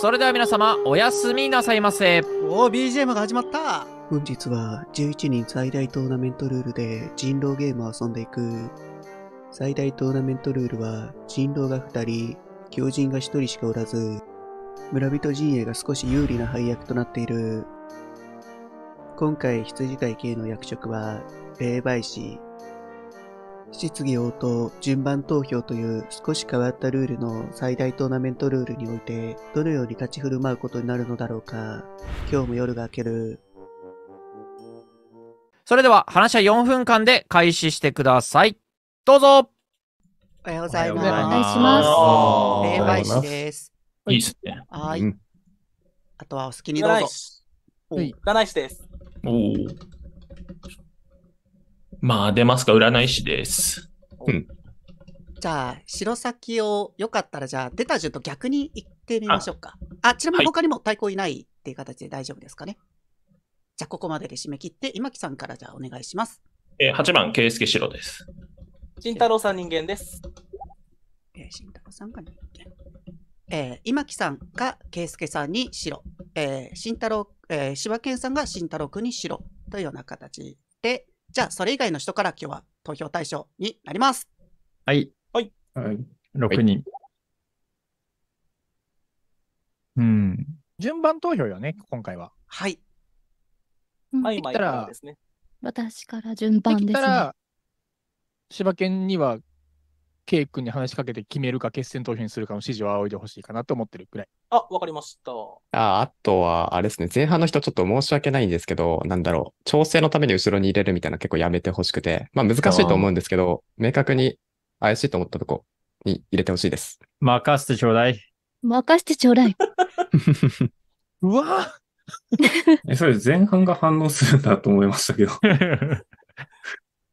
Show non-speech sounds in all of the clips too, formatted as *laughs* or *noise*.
それでは皆様、おやすみなさいませ。おお、BGM が始まった本日は11人最大トーナメントルールで人狼ゲームを遊んでいく。最大トーナメントルールは人狼が2人、狂人が1人しかおらず、村人陣営が少し有利な配役となっている。今回羊飼い系の役職は霊媒師、質疑応答、順番投票という少し変わったルールの最大トーナメントルールにおいて、どのように立ち振る舞うことになるのだろうか。今日も夜が明ける。それでは、話は4分間で開始してください。どうぞおはようございます。お願いします。霊媒師です。いいっすね。はい。あとはお好きにどうぞ。占イスです。おー。まあ、出ますか、占い師です。うん。じゃあ、白崎をよかったら、じゃあ、出た順と逆に行ってみましょうか。あちなみに他にも対抗いないっていう形で大丈夫ですかね。はい、じゃあ、ここまでで締め切って、今木さんからじゃあお願いします。えー、8番、圭介白です。慎太郎さん人間です。えー、慎太郎さんが人間。えー、今木さんが圭介さんに白、えー、慎太郎、えー、柴犬さんが慎太郎君に白というような形で、じゃあ、それ以外の人から今日は投票対象になります。はい。はい。6人。はい、うん。順番投票よね、今回は。はい。はい、でき私から順番です、ね。ら、柴犬にはケイ君に話しかけて決めるか決戦投票にするかの指示を仰いでほしいかなと思ってるくらい。あ、わかりました。ああとは、あれですね、前半の人ちょっと申し訳ないんですけど、なんだろう、調整のために後ろに入れるみたいな結構やめてほしくて、まあ難しいと思うんですけど、明確に怪しいと思ったとこに入れてほしいです。任せてちょうだい。任せてちょうだい。*laughs* うわ *laughs* え、それ前半が反応するんだと思いましたけど。*laughs*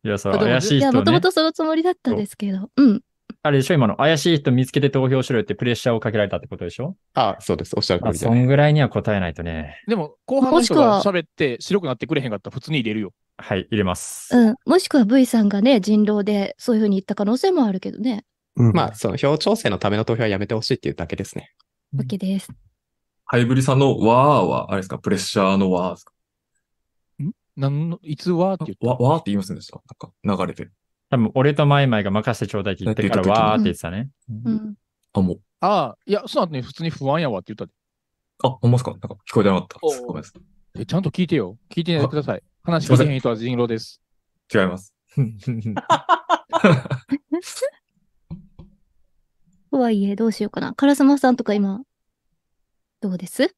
いや、それ怪しい人、ね、いや、もともとそのつもりだったんですけど。ううん。あれでしょ今の怪しい人見つけて投票しろよってプレッシャーをかけられたってことでしょああそうです。おっしゃる通りで、ね、そんぐらいには答えないとね。でも、後半の人が喋って白くなってくれへんかったら普通に入れるよ。はい、入れます。うん。もしくは V さんがね、人狼でそういうふうに言った可能性もあるけどね。うん、まあ、その表調整のための投票はやめてほしいっていうだけですね。OK です。ハイブリさんのわーは、あれですか、プレッシャーのわーですかなんの、いつはって言ったわ、わーって言いませんでしたなんか、流れて。多分、俺とマイマイが任せてちょうだいって言ってからわーって言ってたね。うん。あ、もう。ああ、いや、その後普通に不安やわって言ったあ、ほんますかなんか聞こえてなかった。ごめんなさい。え、ちゃんと聞いてよ。聞いてください。話聞いてへん人は人狼です。違います。*laughs* とはいえ、どうしようかな。カラスマさんとか今、どうです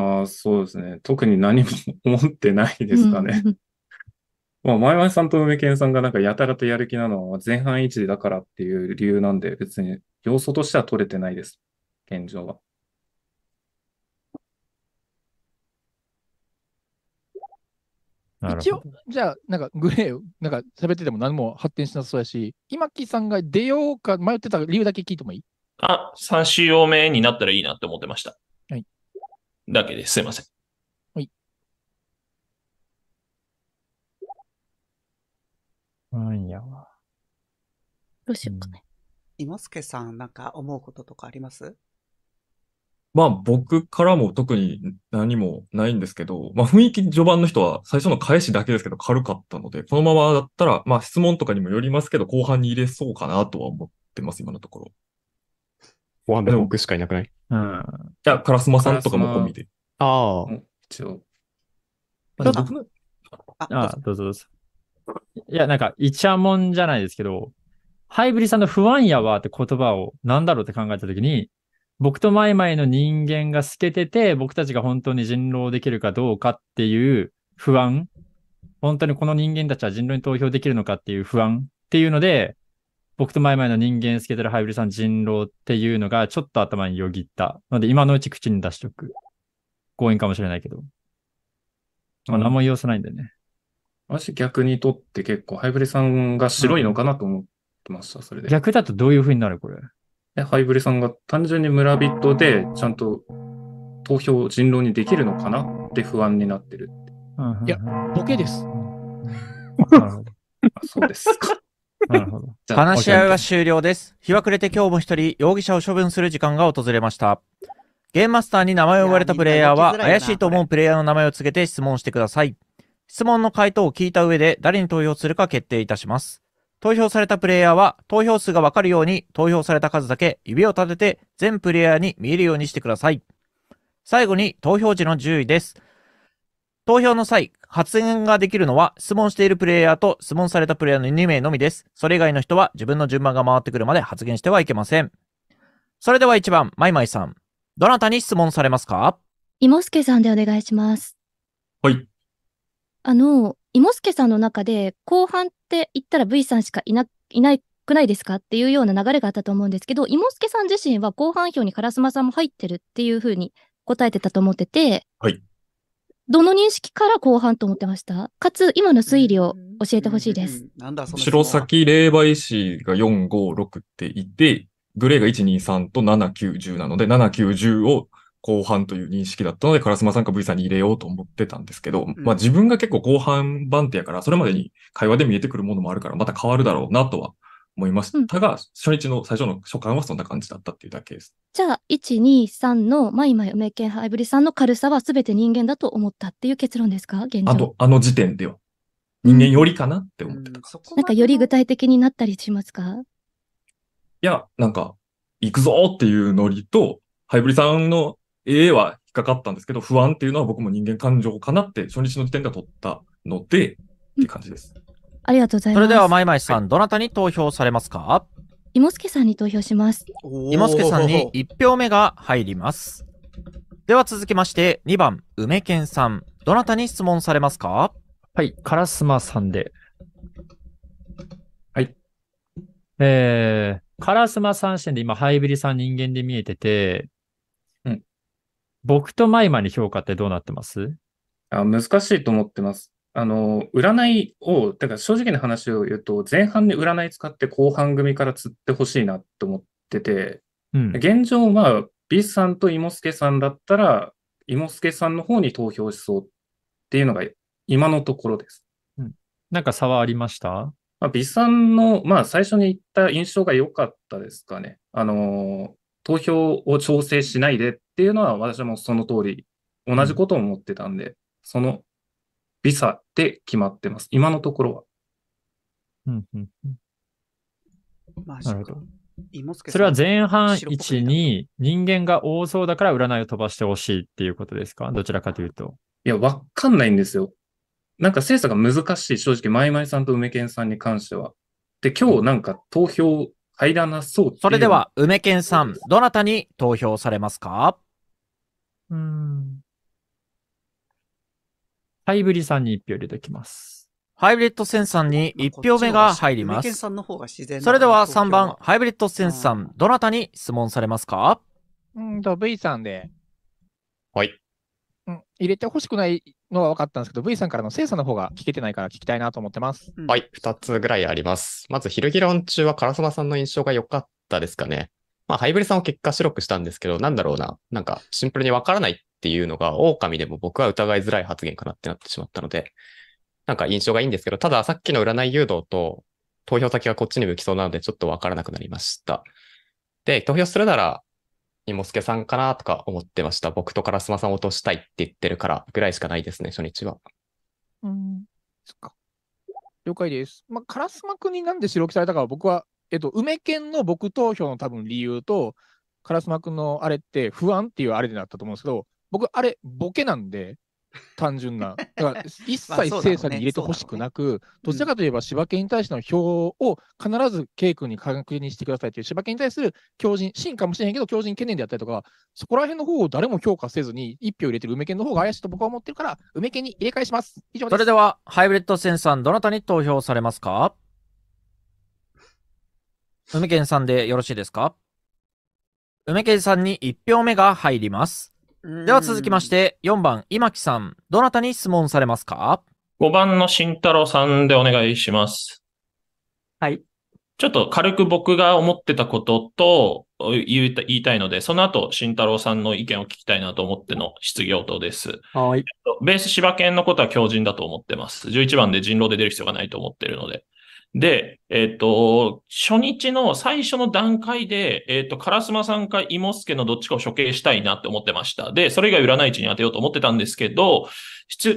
ああ、そうですね。特に何も思ってないですかね。*laughs* まあ、前々さんと梅健さんがなんかやたらとやる気なのは前半一時だからっていう理由なんで、別に要素としては取れてないです。現状は。一応、じゃあ、なんかグレー、なんか喋ってても何も発展しなそうやし、今木さんが出ようか迷ってた理由だけ聞いてもいいあ、3週目になったらいいなって思ってました。だけです。すいません。はい。うんやわ。どうしようかね。之助さん、なんか思うこととかありますまあ僕からも特に何もないんですけど、まあ雰囲気序盤の人は最初の返しだけですけど軽かったので、このままだったら、まあ質問とかにもよりますけど、後半に入れそうかなとは思ってます、今のところ。後半で僕しかいなくないじゃあ、カラスマさんとかも込みで。ああ。一応。まあ、僕のあどうぞどうぞ。いや、なんか、イチャモンじゃないですけど、ハイブリさんの不安やわって言葉を何だろうって考えたときに、僕とマイマイの人間が透けてて、僕たちが本当に人狼できるかどうかっていう不安、本当にこの人間たちは人狼に投票できるのかっていう不安っていうので、僕と前々の人間スケートルハイブリさん人狼っていうのがちょっと頭によぎった。ので、今のうち口に出しとく。強引かもしれないけど。まあ、何も言わせないんだよね。私逆にとって結構、ハイブリさんが白いのかなと思ってました、それで。逆だとどういう風になるこれ。え、ハイブリさんが単純に村人で、ちゃんと投票人狼にできるのかなって不安になってるって。いや、ボケです。*laughs* *laughs* そうですか。*laughs* なるほど。話し合いは終了です。日は暮れて今日も一人、容疑者を処分する時間が訪れました。ゲームマスターに名前を呼ばれたプレイヤーは、怪しいと思うプレイヤーの名前を告げて質問してください。質問の回答を聞いた上で、誰に投票するか決定いたします。投票されたプレイヤーは、投票数がわかるように、投票された数だけ指を立てて、全プレイヤーに見えるようにしてください。最後に、投票時の注意です。投票の際、発言ができるのは質問しているプレイヤーと質問されたプレイヤーの2名のみです。それ以外の人は自分の順番が回ってくるまで発言してはいけません。それでは1番、マイマイさん。どなたに質問されますかいもすけさんでお願いします。はい。あの、いもすけさんの中で、後半って言ったら V さんしかいな、いないくないですかっていうような流れがあったと思うんですけど、いもすけさん自身は後半票にカラスマさんも入ってるっていうふうに答えてたと思ってて、はい。どの認識から後半と思ってましたかつ、今の推理を教えてほしいです。なんだ、その。白崎霊媒師が4、5、6っていて、グレーが1、2、3と7、9、10なので、7、9、10を後半という認識だったので、烏丸さんか V さんに入れようと思ってたんですけど、うん、まあ自分が結構後半番手やから、それまでに会話で見えてくるものもあるから、また変わるだろうなとは思います。ただ、初日の最初の初感はそんな感じだったっていうだけです。じゃあ、1、2、3のマイマイ梅犬ハイブリさんの軽さは全て人間だと思ったっていう結論ですか現状あの、あの時点では。人間よりかなって思ってたうん、なんかより具体的になったりしますかいや、なんか、行くぞっていうノリと、ハイブリさんの A は引っかかったんですけど、不安っていうのは僕も人間感情かなって初日の時点では取ったので、っていう感じです。ありがとうございます。それでは、マイマイさん、どなたに投票されますか伊之助さんに投票します。伊之助さんに1票目が入ります。では続きまして、2番、梅健さん。どなたに質問されますかはい、カラスマさんで。はい。えー、カラスマさん視点で今、ハイブリさん人間で見えてて、うん。僕とマイマに評価ってどうなってますあ難しいと思ってます。あの、占いを、だから正直な話を言うと、前半で占い使って後半組から釣ってほしいなと思ってて、うん、現状、は、B さんと芋助さんだったら、芋助さんの方に投票しそうっていうのが今のところです。うん、なんか差はありましたまあ、B さんの、まあ、最初に言った印象が良かったですかね。あの、投票を調整しないでっていうのは、私もその通り、同じことを思ってたんで、うん、そのビザで決まってます。今のところは。うんうんうん。なるほど。それは前半1に人間が多そうだから占いを飛ばしてほしいっていうことですかどちらかというと。いや、わかんないんですよ。なんか精査が難しい、正直、まいまいさんと梅健さんに関しては。で、今日なんか投票入らなそうそれでは、梅健さん、どなたに投票されますかうん。ハイブリさんに1票入れておきます。ハイブリッドセンさんに1票目が入ります。それでは3番、ハイブリッドセンさん、どなたに質問されますかうんと、V さんで。はい。うん、入れてほしくないのは分かったんですけど、V さんからの精査の方が聞けてないから聞きたいなと思ってます。うん、はい、2つぐらいあります。まず、昼議論中は唐沢さんの印象が良かったですかね。まあ、ハイブリさんを結果白くしたんですけど、なんだろうな。なんか、シンプルに分からないっていうのが、狼でも僕は疑いづらい発言かなってなってしまったので、なんか印象がいいんですけど、たださっきの占い誘導と投票先がこっちに向きそうなのでちょっとわからなくなりました。で、投票するなら、にもすけさんかなとか思ってました。僕と烏丸さんを落としたいって言ってるからぐらいしかないですね、初日は。うん、そっか。了解です。まあ、烏丸君になんで白木されたかは僕は、えっと、梅県の僕投票の多分理由と、烏丸君のあれって不安っていうあれでなったと思うんですけど、僕、あれ、ボケなんで、*laughs* 単純な。だから、一切精査に入れてほしくなく、どちらかといえば、柴犬に対しての票を必ず K 君に確認してくださいという、柴犬に対する強靭、真かもしれへんけど、強靭懸念であったりとか、そこら辺の方を誰も評価せずに、一票入れてる梅犬の方が怪しいと僕は思ってるから、梅犬に入れ替えします。以上です。それでは、ハイブリッドセンさん、どなたに投票されますか梅犬さんでよろしいですか梅犬さんに1票目が入ります。では続きまして、4番、今木さん、どなたに質問されますか ?5 番の慎太郎さんでお願いします。はい。ちょっと軽く僕が思ってたことと言いたいので、その後、慎太郎さんの意見を聞きたいなと思っての質疑応答です。はい。ベース柴犬のことは強靭だと思ってます。11番で人狼で出る必要がないと思ってるので。で、えっ、ー、と、初日の最初の段階で、えっ、ー、と、カラスマさんかイモスケのどっちかを処刑したいなって思ってました。で、それ以外占い地に当てようと思ってたんですけど、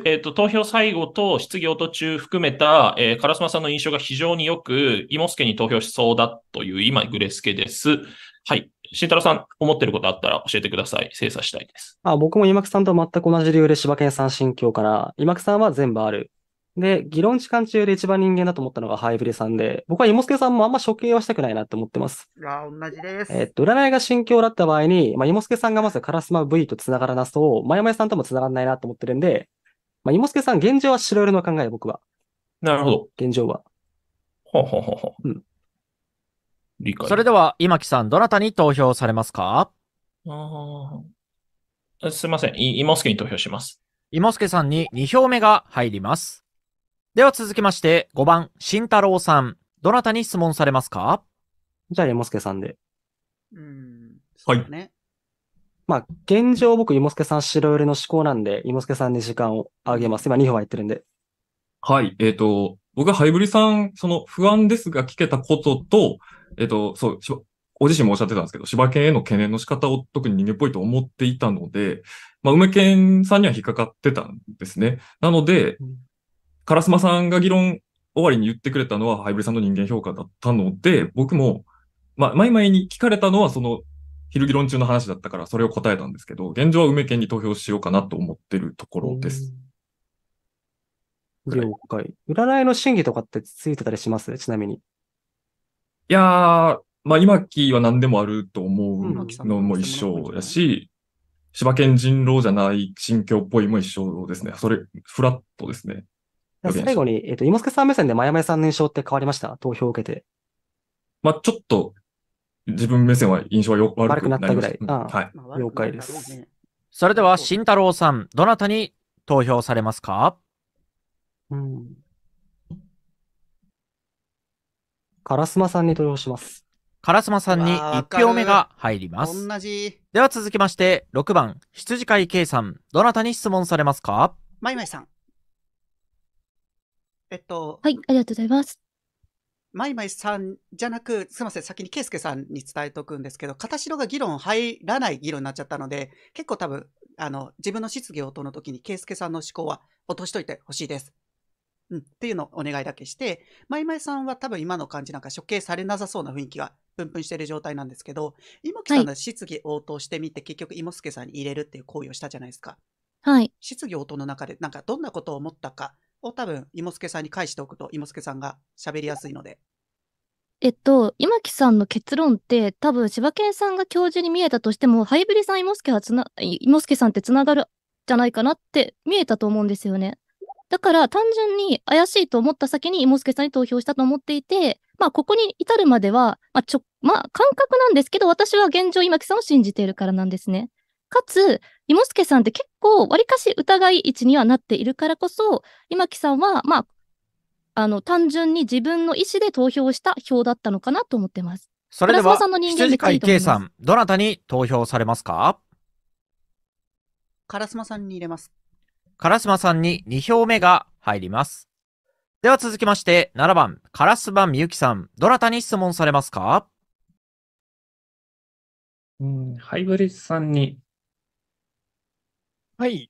えっ、ー、と、投票最後と質疑応答中含めた、えー、カラスマさんの印象が非常によく、イモスケに投票しそうだという今、グレスケです。はい。慎太郎さん、思ってることあったら教えてください。精査したいです。あ僕も今久さんと全く同じ理由で柴犬さん心境から、今久さんは全部ある。で、議論時間中で一番人間だと思ったのがハイブレさんで、僕はイモスケさんもあんま処刑はしたくないなって思ってます。や、同じです。えっと、占いが心境だった場合に、まあ、イモスケさんがまずカラスマ V と繋がらなそう、マヤマヤさんとも繋がらないなと思ってるんで、まあ、イモスケさん、現状は白色の考え、僕は。なるほど。現状は。はははは。うん。理解。それでは、今木さん、どなたに投票されますかあすいません。イモスケに投票します。イモスケさんに2票目が入ります。では続きまして、5番、慎太郎さん。どなたに質問されますかじゃあ、之助さんで。うん。ね、はい。まあ、現状僕、之助さん白寄りの思考なんで、之助さんに時間をあげます。今2分入ってるんで。はい。えっ、ー、と、僕はハイブリさん、その不安ですが聞けたことと、えっ、ー、と、そう、ご自身もおっしゃってたんですけど、柴犬への懸念の仕方を特に人間っぽいと思っていたので、まあ、梅犬さんには引っかかってたんですね。なので、烏丸さんが議論終わりに言ってくれたのは、ハイブリさんの人間評価だったので、僕も、まあ、前々に聞かれたのは、その、昼議論中の話だったから、それを答えたんですけど、現状は梅県に投票しようかなと思ってるところです。了解。占いの審議とかってついてたりしますちなみに。いやー、まあ、今期は何でもあると思うのも一緒やし、う千葉県人狼じゃない心境っぽいも一緒ですね。それ、フラットですね。最後に、えっ、ー、と、イモスケさん目線でまやまやさんの印象って変わりました投票を受けて。まあ、ちょっと、自分目線は印象はよ悪くなったぐらい。うん、はい。了解です。それでは、慎太郎さん、どなたに投票されますかうん。カラスマさんに投票します。カラスマさんに1票目が入ります。同じ。では続きまして、6番、羊飼い K さん、どなたに質問されますかマいまいさん。えっと、はい、ありがとうございます。マイマイさんじゃなく、すみません、先にケイスケさんに伝えておくんですけど、片白が議論入らない議論になっちゃったので、結構多分、あの、自分の質疑応答の時にケイスケさんの思考は落としといてほしいです。うん、っていうのをお願いだけして、マイマイさんは多分今の感じなんか処刑されなさそうな雰囲気がプンプンしてる状態なんですけど、今木さんが質疑応答してみて、はい、結局、芋助さんに入れるっていう行為をしたじゃないですか。はい。質疑応答の中で、なんかどんなことを思ったかを多分、イモスケさんに返しておくと、イモスケさんが喋りやすいので。えっと、今木さんの結論って、多分、柴犬さんが教授に見えたとしても、ハイブリさん、いもすけはつな、さんってつながるじゃないかなって見えたと思うんですよね。だから単純に怪しいと思った先にス助さんに投票したと思っていて、まあここに至るまでは、まあちょ、まあ感覚なんですけど、私は現状今木さんを信じているからなんですね。かつ、芋助さんって結構、わりかし疑い位置にはなっているからこそ、今木さんは、まあ、あの、単純に自分の意思で投票した票だったのかなと思ってます。それでは、さんの人間羊飼い K さん、どなたに投票されますか烏丸さんに入れます。烏丸さんに2票目が入ります。では続きまして、7番、烏丸みゆきさん、どなたに質問されますかうん、ハイブリッジさんにはい。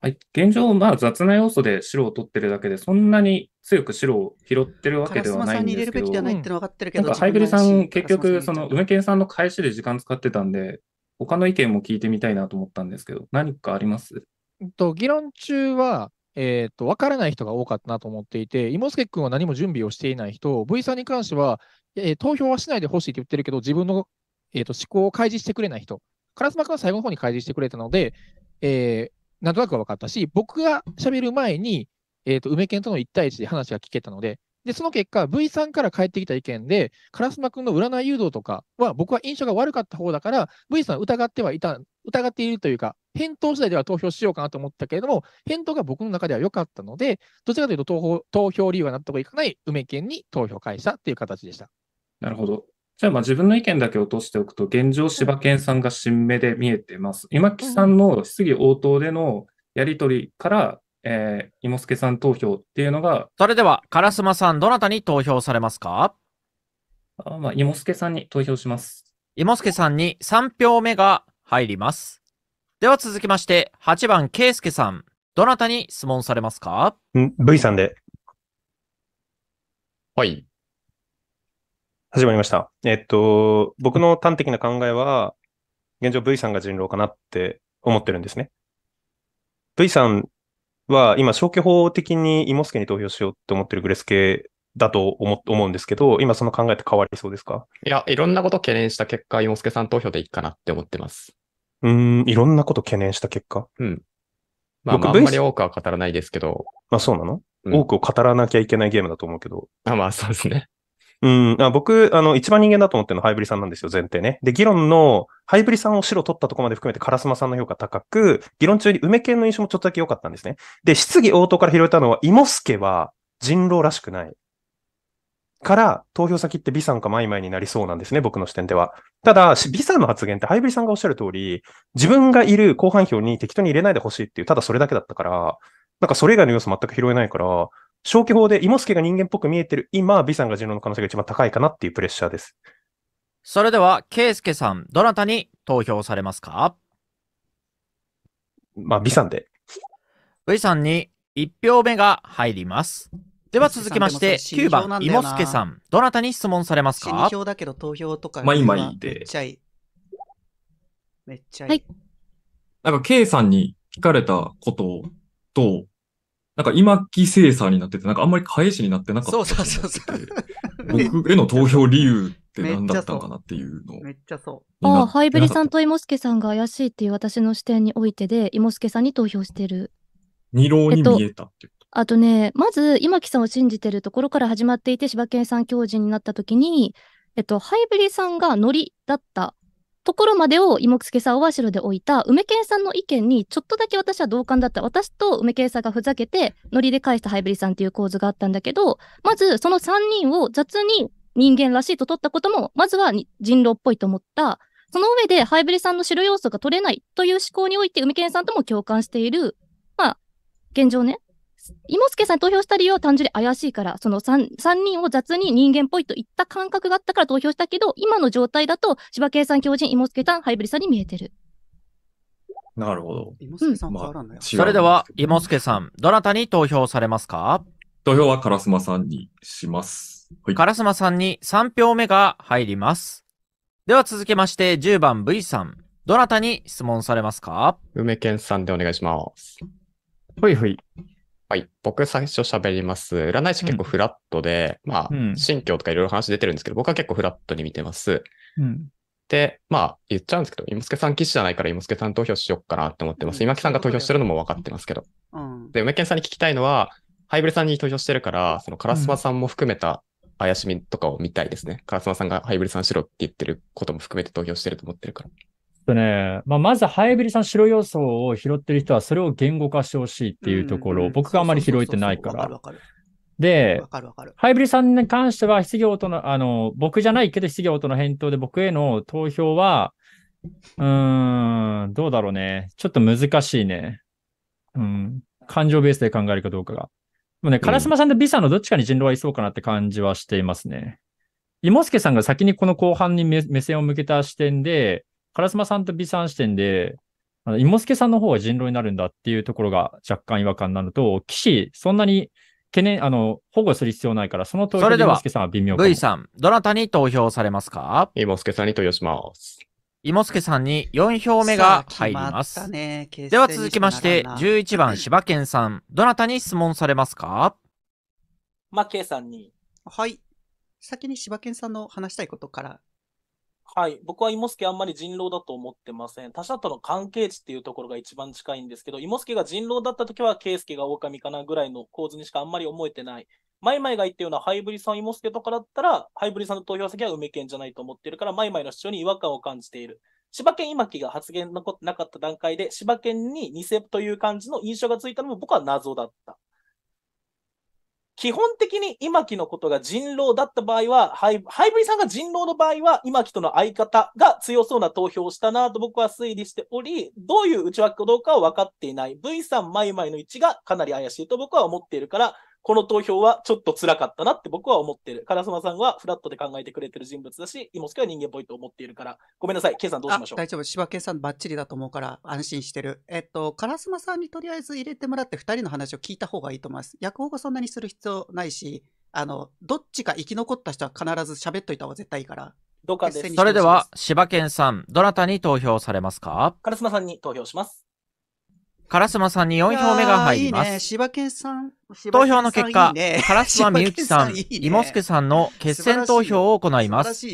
はい。現状、まあ雑な要素で白を取ってるだけで、そんなに強く白を拾ってるわけではないんですけど、カラスマさんに入れるべきじゃないって分かってるけど、なんかハイブリさん、結局、その、梅健さんの返しで時間使ってたんで、他の意見も聞いてみたいなと思ったんですけど、何かありますと議論中は、えーと、分からない人が多かったなと思っていて、芋助君は何も準備をしていない人、V さんに関しては、えー、投票はしないでほしいって言ってるけど、自分の、えーと、と思考を開示してくれない人、烏丸君は最後の方に開示してくれたので、えー、なんとなくは分かったし、僕が喋る前に、えっ、ー、と、梅健との1対1で話が聞けたので、で、その結果、V さんから返ってきた意見で、烏丸君の占い誘導とかは、僕は印象が悪かった方だから、V さん疑ってはいた、疑っているというか、返答次第では投票しようかなと思ったけれども、返答が僕の中では良かったので、どちらかというと投票投票理由が納得いかない梅県に投票返したっていう形でした。なるほど。じゃあ、まあ自分の意見だけ落としておくと、現状、柴犬さんが新芽で見えてます。今木さんの質疑応答でのやりとりから、えー、芋助さん投票っていうのが。それでは、烏丸さん、どなたに投票されますかあまあ、芋助さんに投票します。芋助さんに3票目が入ります。では続きまして、8番、圭介さん。どなたに質問されますかん ?V さんで。はい。始まりました。えっと、僕の端的な考えは、現状 V さんが人狼かなって思ってるんですね。V さんは今、消去法的にイモスケに投票しようと思ってるグレス系だと思思うんですけど、今その考えって変わりそうですかいや、いろんなこと懸念した結果、イモスケさん投票でいいかなって思ってます。うん、いろんなこと懸念した結果。うん。まあ、僕、まあ、あんまり多くは語らないですけど。まあ、そうなの、うん、多くを語らなきゃいけないゲームだと思うけど。あまあ、そうですね。うん、あ僕、あの、一番人間だと思ってるのはハイブリさんなんですよ、前提ね。で、議論の、ハイブリさんを白取ったとこまで含めて、カラスマさんの評価高く、議論中に梅系の印象もちょっとだけ良かったんですね。で、質疑応答から拾えたのは、イモスケは人狼らしくない。から、投票先って B さんかマイマイになりそうなんですね、僕の視点では。ただ、B さんの発言ってハイブリさんがおっしゃる通り、自分がいる後半票に適当に入れないでほしいっていう、ただそれだけだったから、なんかそれ以外の要素全く拾えないから、消去法ですけが人間っぽく見えてる今、B さんが人狼の可能性が一番高いかなっていうプレッシャーです。それでは、スケさん、どなたに投票されますかまあ、B さんで。V さんに1票目が入ります。では続きまして、9番、すけさん、どなたに質問されますか投票だけど投票とか。まあ今いいで。めっちゃいい。めっちゃいい。はい、なんか、K さんに聞かれたことをどうなんか今期精査になってて、なんかあんまり返しになってなかったそうそうそうそう。僕への投票理由って *laughs* 何だったのかなっていうの。めっちゃそう。ああ、ハイブリさんとイモスケさんが怪しいっていう私の視点においてで、イモスケさんに投票してる。二郎に見えたっていう、えっと、あとね、まず、今木さんを信じてるところから始まっていて、柴犬さん教授になった時に、えっと、ハイブリさんがノリだったところまでを芋助さんは白で置いた梅健さんの意見にちょっとだけ私は同感だった私と梅健さんがふざけてノリで返したハイブリさんっていう構図があったんだけどまずその3人を雑に人間らしいと取ったこともまずは人狼っぽいと思ったその上でハイブリさんの白要素が取れないという思考において梅健さんとも共感しているまあ現状ねスケさんに投票した理由は単純に怪しいから、その 3, 3人を雑に人間っぽいと言った感覚があったから投票したけど、今の状態だと、柴圭さん、狂人、スケさん、ハイブリさんに見えてる。なるほど。芋助さん変わらない、まあ、それでは、スケさん、どなたに投票されますか投票はカラスマさんにします。はい、カラスマさんに3票目が入ります。では続きまして、10番 V さん。どなたに質問されますか梅健さんでお願いします。ほいほい。はい。僕最初喋ります。占い師結構フラットで、うん、まあ、信教とかいろいろ話出てるんですけど、僕は結構フラットに見てます。うん、で、まあ、言っちゃうんですけど、いもすさん騎士じゃないから、いもすさん投票しよっかなって思ってます。今木さんが投票してるのも分かってますけど。うん、で、梅健さんに聞きたいのは、ハイブリさんに投票してるから、そのカラスマさんも含めた怪しみとかを見たいですね。うん、カラスマさんがハイブリさんしろって言ってることも含めて投票してると思ってるから。とね、まあ、まずハイブリさん白要素を拾ってる人はそれを言語化してほしいっていうところ、僕があまり拾えてないから。で、ハイブリさんに関しては、質疑応答の、あの、僕じゃないけど質疑応答の返答で僕への投票は、うん、どうだろうね。ちょっと難しいね。うん。感情ベースで考えるかどうかが。もうね、カラスマさんとビサのどっちかに人狼はいそうかなって感じはしていますね。イモスケさんが先にこの後半に目線を向けた視点で、烏丸さんと美さん視点で、あの、芋助さんの方が人狼になるんだっていうところが若干違和感なのと、騎士、そんなに懸念、あの、保護する必要ないから、その投票で之助さんは微妙かも。V さん、どなたに投票されますか之助さんに投票します。之助さんに4票目が入ります。ね、では続きまして、11番柴犬さん、どなたに質問されますかまあ、イさんに。はい。先に柴犬さんの話したいことからはい、僕はイモスケあんまり人狼だと思ってません。他者との関係値っていうところが一番近いんですけど、イモスケが人狼だった時は、ケスケが狼かなぐらいの構図にしかあんまり思えてない。マイマイが言ったようなハイブリさん、スケとかだったら、ハイブリさんの投票先は梅県じゃないと思ってるから、マイマイの主張に違和感を感じている。柴犬今木が発言なってなかった段階で、柴犬に偽という感じの印象がついたのも僕は謎だった。基本的に今木のことが人狼だった場合は、ハイブリさんが人狼の場合は、今木との相方が強そうな投票をしたなと僕は推理しており、どういう内訳かどうかは分かっていない。V さん、マイマイの位置がかなり怪しいと僕は思っているから、この投票はちょっと辛かったなって僕は思ってる。烏丸さんはフラットで考えてくれてる人物だし、イモスケは人間っぽいと思っているから、ごめんなさい、ケイさんどうしましょう。大丈夫、柴圭さんばっちりだと思うから安心してる。えっと、烏丸さんにとりあえず入れてもらって、二人の話を聞いた方がいいと思います。役をがそんなにする必要ないし、あの、どっちか生き残った人は必ず喋っといた方が絶対いいから。どうかです。それでは、柴犬さん、どなたに投票されますか烏丸さんに投票します。烏丸さんに4票目が入ります。いいね、柴犬さん投票の結果、烏丸 *laughs* みゆきさん、いもすけさんの決戦投票を行います。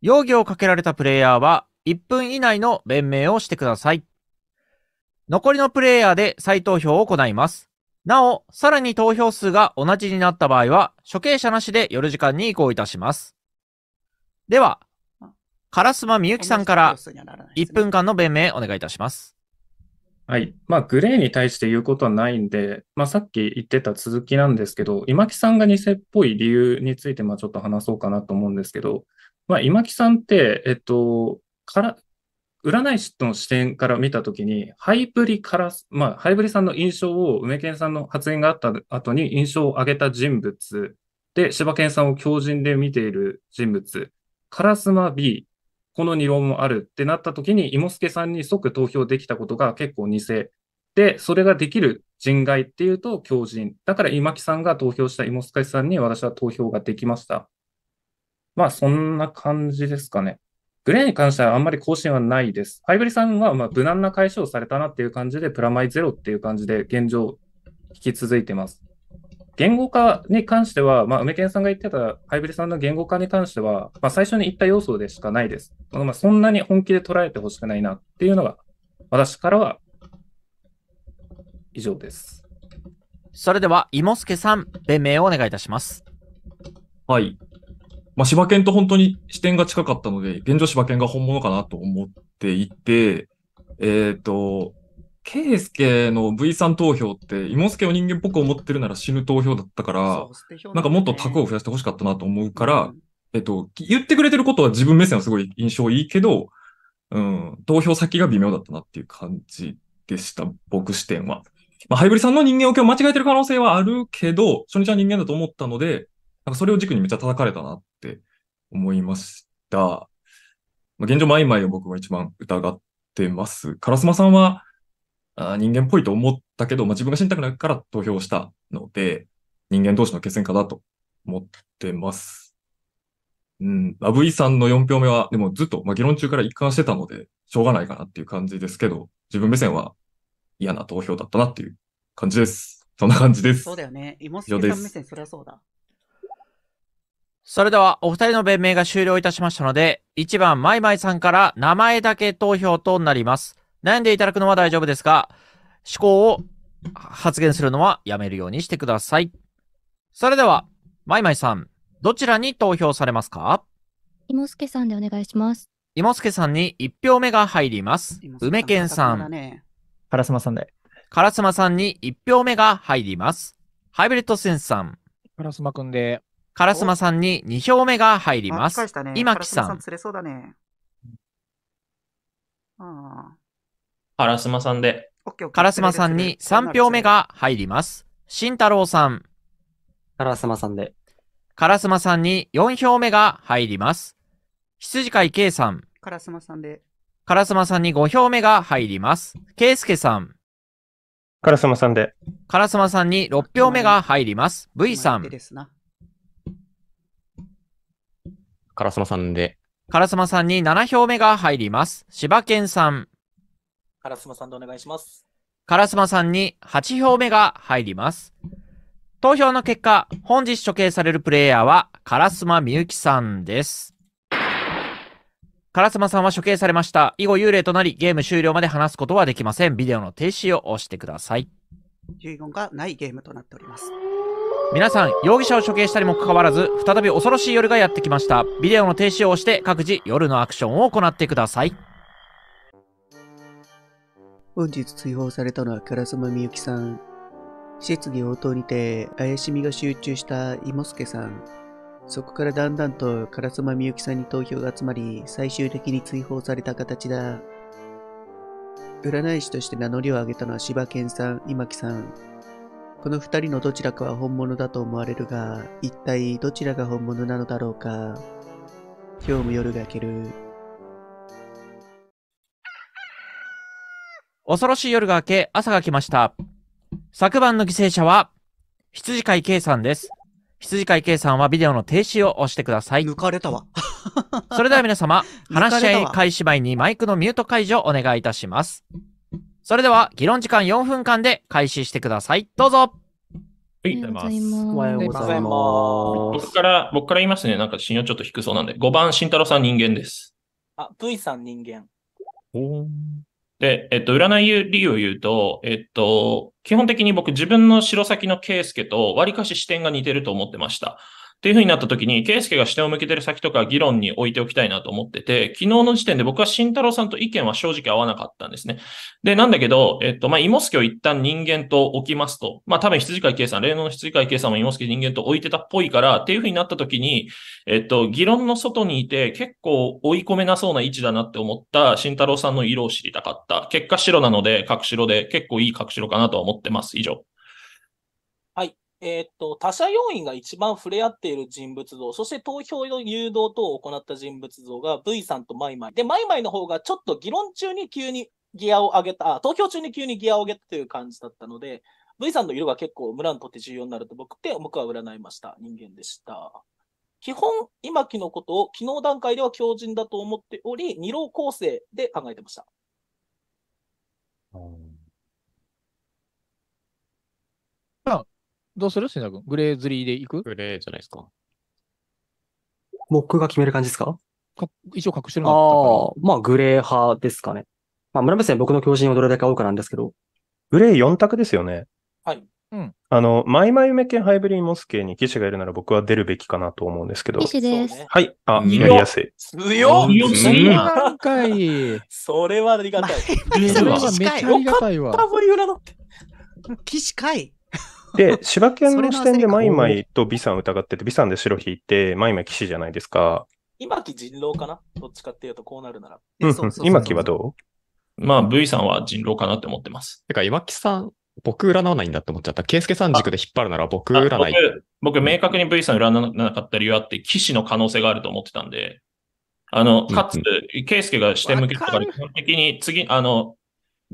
容疑をかけられたプレイヤーは、1分以内の弁明をしてください。残りのプレイヤーで再投票を行います。なお、さらに投票数が同じになった場合は、処刑者なしで夜時間に移行いたします。では、烏丸みゆきさんから1分間の弁明お願いいたします。はい。まあ、グレーに対して言うことはないんで、まあ、さっき言ってた続きなんですけど、今木さんが偽っぽい理由について、まあ、ちょっと話そうかなと思うんですけど、まあ、今木さんって、えっと、から、占い師との視点から見たときに、ハイブリから、まあ、ハイブリさんの印象を、梅健さんの発言があった後に印象を上げた人物で、柴健さんを強靭で見ている人物、カラスマ B、この二論もあるってなった時に、之助さんに即投票できたことが結構偽。で、それができる人外っていうと強人。だから今木さんが投票した芋助さんに私は投票ができました。まあ、そんな感じですかね。グレーに関してはあんまり更新はないです。ハイブリさんはま無難な解消されたなっていう感じで、プラマイゼロっていう感じで現状引き続いてます。言語化に関しては、まあ、梅健さんが言ってたハイブリさんの言語化に関しては、まあ、最初に言った要素でしかないです。まあ、そんなに本気で捉えてほしくないなっていうのが、私からは以上です。それでは、イモスケさん、弁明をお願いいたします。はい。まあ、柴犬と本当に視点が近かったので、現状柴犬が本物かなと思っていて、えっ、ー、と、ケイスケの V さん投票って、イモスケを人間っぽく思ってるなら死ぬ投票だったから、ね、なんかもっとタクを増やしてほしかったなと思うから、うん、えっと、言ってくれてることは自分目線はすごい印象いいけど、うん、投票先が微妙だったなっていう感じでした、僕視点は。まあ、ハイブリさんの人間を今日間違えてる可能性はあるけど、初日は人間だと思ったので、なんかそれを軸にめっちゃ叩かれたなって思いました。まあ、現状、マイマイを僕が一番疑ってます。カラスマさんは、あ人間っぽいと思ったけど、まあ、自分が死にたくないから投票したので、人間同士の決戦かなと思ってます。うん、アブイさんの4票目は、でもずっと、まあ、議論中から一貫してたので、しょうがないかなっていう感じですけど、自分目線は嫌な投票だったなっていう感じです。そんな感じです。そうだよね。芋助さん目線、そりゃそうだ。それでは、お二人の弁明が終了いたしましたので、1番、まいまいさんから名前だけ投票となります。悩んでいただくのは大丈夫ですが、思考を発言するのはやめるようにしてください。それでは、まいまいさん、どちらに投票されますかいもすけさんでお願いします。いもすけさんに1票目が入ります。梅健さん。カラスマさんで。カラスマさんに1票目が入ります。ハイブリッドセンスさん。カラスマくんで。カラスマさんに2票目が入ります。今木さん。さんれそうだね。ああ。カラスマさんで。カラスマさんに3票目が入ります。慎太郎さん。カラスマさんで。カラスマさんに4票目が入ります。羊飼い K さん。カラスマさんで。カラスマさんに5票目が入ります。ケイスケさん。カラスマさんで。カラスマさんに6票目が入ります。V さん。カラスマさんで。カラスマさんに7票目が入ります。柴犬さん。カラスマさんでお願いします。カラスマさんに8票目が入ります。投票の結果、本日処刑されるプレイヤーは、カラスマみゆきさんです。カラスマさんは処刑されました。以後幽霊となり、ゲーム終了まで話すことはできません。ビデオの停止を押してください。遺言がないゲームとなっております。皆さん、容疑者を処刑したにもかかわらず、再び恐ろしい夜がやってきました。ビデオの停止を押して、各自夜のアクションを行ってください。本日追放されたのは烏間みゆきさん。質疑応答にて怪しみが集中した芋助さん。そこからだんだんと烏間みゆきさんに投票が集まり、最終的に追放された形だ。占い師として名乗りを上げたのは柴犬さん、今木さん。この二人のどちらかは本物だと思われるが、一体どちらが本物なのだろうか。今日も夜が明ける。恐ろしい夜が明け、朝が来ました。昨晩の犠牲者は、羊飼い K さんです。羊飼い K さんはビデオの停止を押してください。抜かれたわ。*laughs* それでは皆様、話し合い開始前にマイクのミュート解除お願いいたします。それでは、議論時間4分間で開始してください。どうぞ。はい、おはようございます。おはようございます。僕から、僕から言いますね。なんか信用ちょっと低そうなんで。5番、慎太郎さん人間です。あ、V さん人間。おー。で、えっと、占い理由を言うと、えっと、基本的に僕自分の白先の圭介と割かし視点が似てると思ってました。っていうふうになった時に、圭介が視点を向けてる先とか議論に置いておきたいなと思ってて、昨日の時点で僕は慎太郎さんと意見は正直合わなかったんですね。で、なんだけど、えっと、まあ、イモスケを一旦人間と置きますと、まあ、多分羊飼い圭さん、例の羊飼い圭さんもイモスケ人間と置いてたっぽいから、っていうふうになった時に、えっと、議論の外にいて結構追い込めなそうな位置だなって思った慎太郎さんの色を知りたかった。結果白なので、角白で結構いい角白かなとは思ってます。以上。えー、っと、他者要因が一番触れ合っている人物像、そして投票の誘導等を行った人物像が V さんとマイマイ。で、マイマイの方がちょっと議論中に急にギアを上げた、あ、投票中に急にギアを上げたという感じだったので、V さんの色が結構村にとって重要になると僕って僕は占いました。人間でした。基本、今木のことを昨日段階では強靭だと思っており、二郎構成で考えてました。うんどうする信田君。グレーズリーでいくグレーじゃないですか。僕が決める感じですかか一応隠してるのああ、まあグレー派ですかね。まあ村部さん僕の狂人をどれだけ多うかなんですけど。グレー4択ですよね。はい。うん。あの、マイマイメケンハイブリーモスケに騎士がいるなら僕は出るべきかなと思うんですけど。騎士です。はい。あ、やりやすい。強っ強っそい。それはありがたい。それはめっちゃありがたいわ。騎士いで、芝犬の視点でマイマイとビさん疑ってて、ビさんで白引いて、マイマイ騎士じゃないですか。今木人狼かなどっちかっていうとこうなるなら。うんうん、今木はどうまあ、V さんは人狼かなって思ってます。てか、岩木さん、僕占わないんだって思っちゃった。圭介さん軸で引っ張るなら僕占い。僕、僕明確に V さん占わなかった理由あって、騎士の可能性があると思ってたんで、あの、かつ、圭、う、介、んうん、が視点向けたから、基本的に次、あの、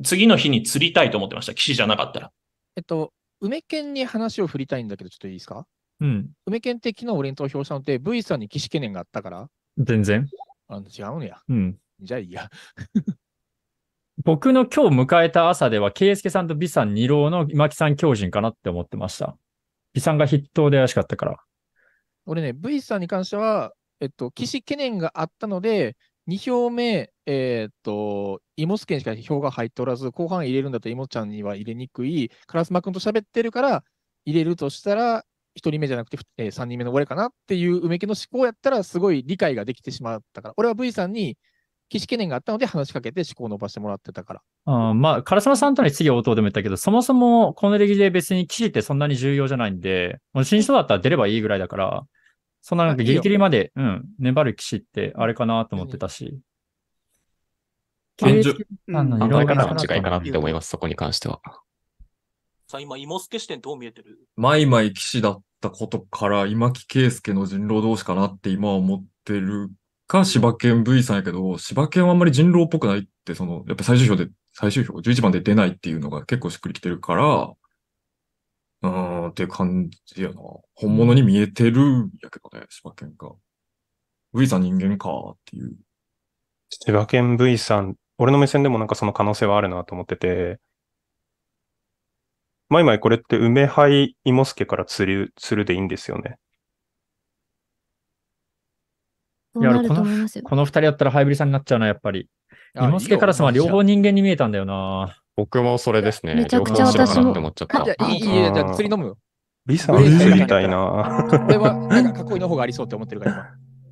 次の日に釣りたいと思ってました。騎士じゃなかったら。えっと、梅県に話を振りたいんだけど、ちょっといいですかうん。梅県って昨日俺に投票したのって、V さんに岸懸念があったから全然。あ違うのや。うん。じゃあいいや。*laughs* 僕の今日迎えた朝では、圭介さんと美さん二郎の今木さん狂人かなって思ってました。美さんが筆頭で怪しかったから。俺ね、V さんに関しては、えっと、岸懸念があったので、2票目、えー、っと、イモスケにしか票が入っておらず、後半入れるんだったらイモちゃんには入れにくい、カラスマ君と喋ってるから入れるとしたら、1人目じゃなくて、えー、3人目の俺かなっていう梅木の思考やったら、すごい理解ができてしまったから、俺は V さんに、騎士懸念があったので話しかけて思考を伸ばしてもらってたから。うん、まあ、烏丸さんとの次疑応答でも言ったけど、そもそもこの歴史で別に騎士ってそんなに重要じゃないんで、もう新書だったら出ればいいぐらいだから、そんななんかギリギリまで、うん、粘る騎士ってあれかなと思ってたし。現状、考え方の違いかなって思います、そこに関しては。さあ、今、芋助視点どう見えてるマイマイ騎士だったことから、今木圭介の人狼同士かなって今は思ってるか、柴犬 V さんやけど、柴犬はあんまり人狼っぽくないって、その、やっぱ最終票で、最終票、11番で出ないっていうのが結構しっくりきてるから、うん、って感じやな。本物に見えてるんやけどね、柴犬が。V さん人間かっていう。柴犬 V さん、俺の目線でもなんかその可能性はあるなと思ってて、まいまいこれって梅杯芋助から釣る、釣るでいいんですよね。いや、この、この二人やったらハイブリさんになっちゃうな、やっぱり。芋助カラスは両方人間に見えたんだよな。僕もそれですね。めちゃくちゃ私も。思っちゃった。いい、じゃあ釣り飲むよ。リサは釣りたいな。これは、なんか囲いの方がありそうって思ってるから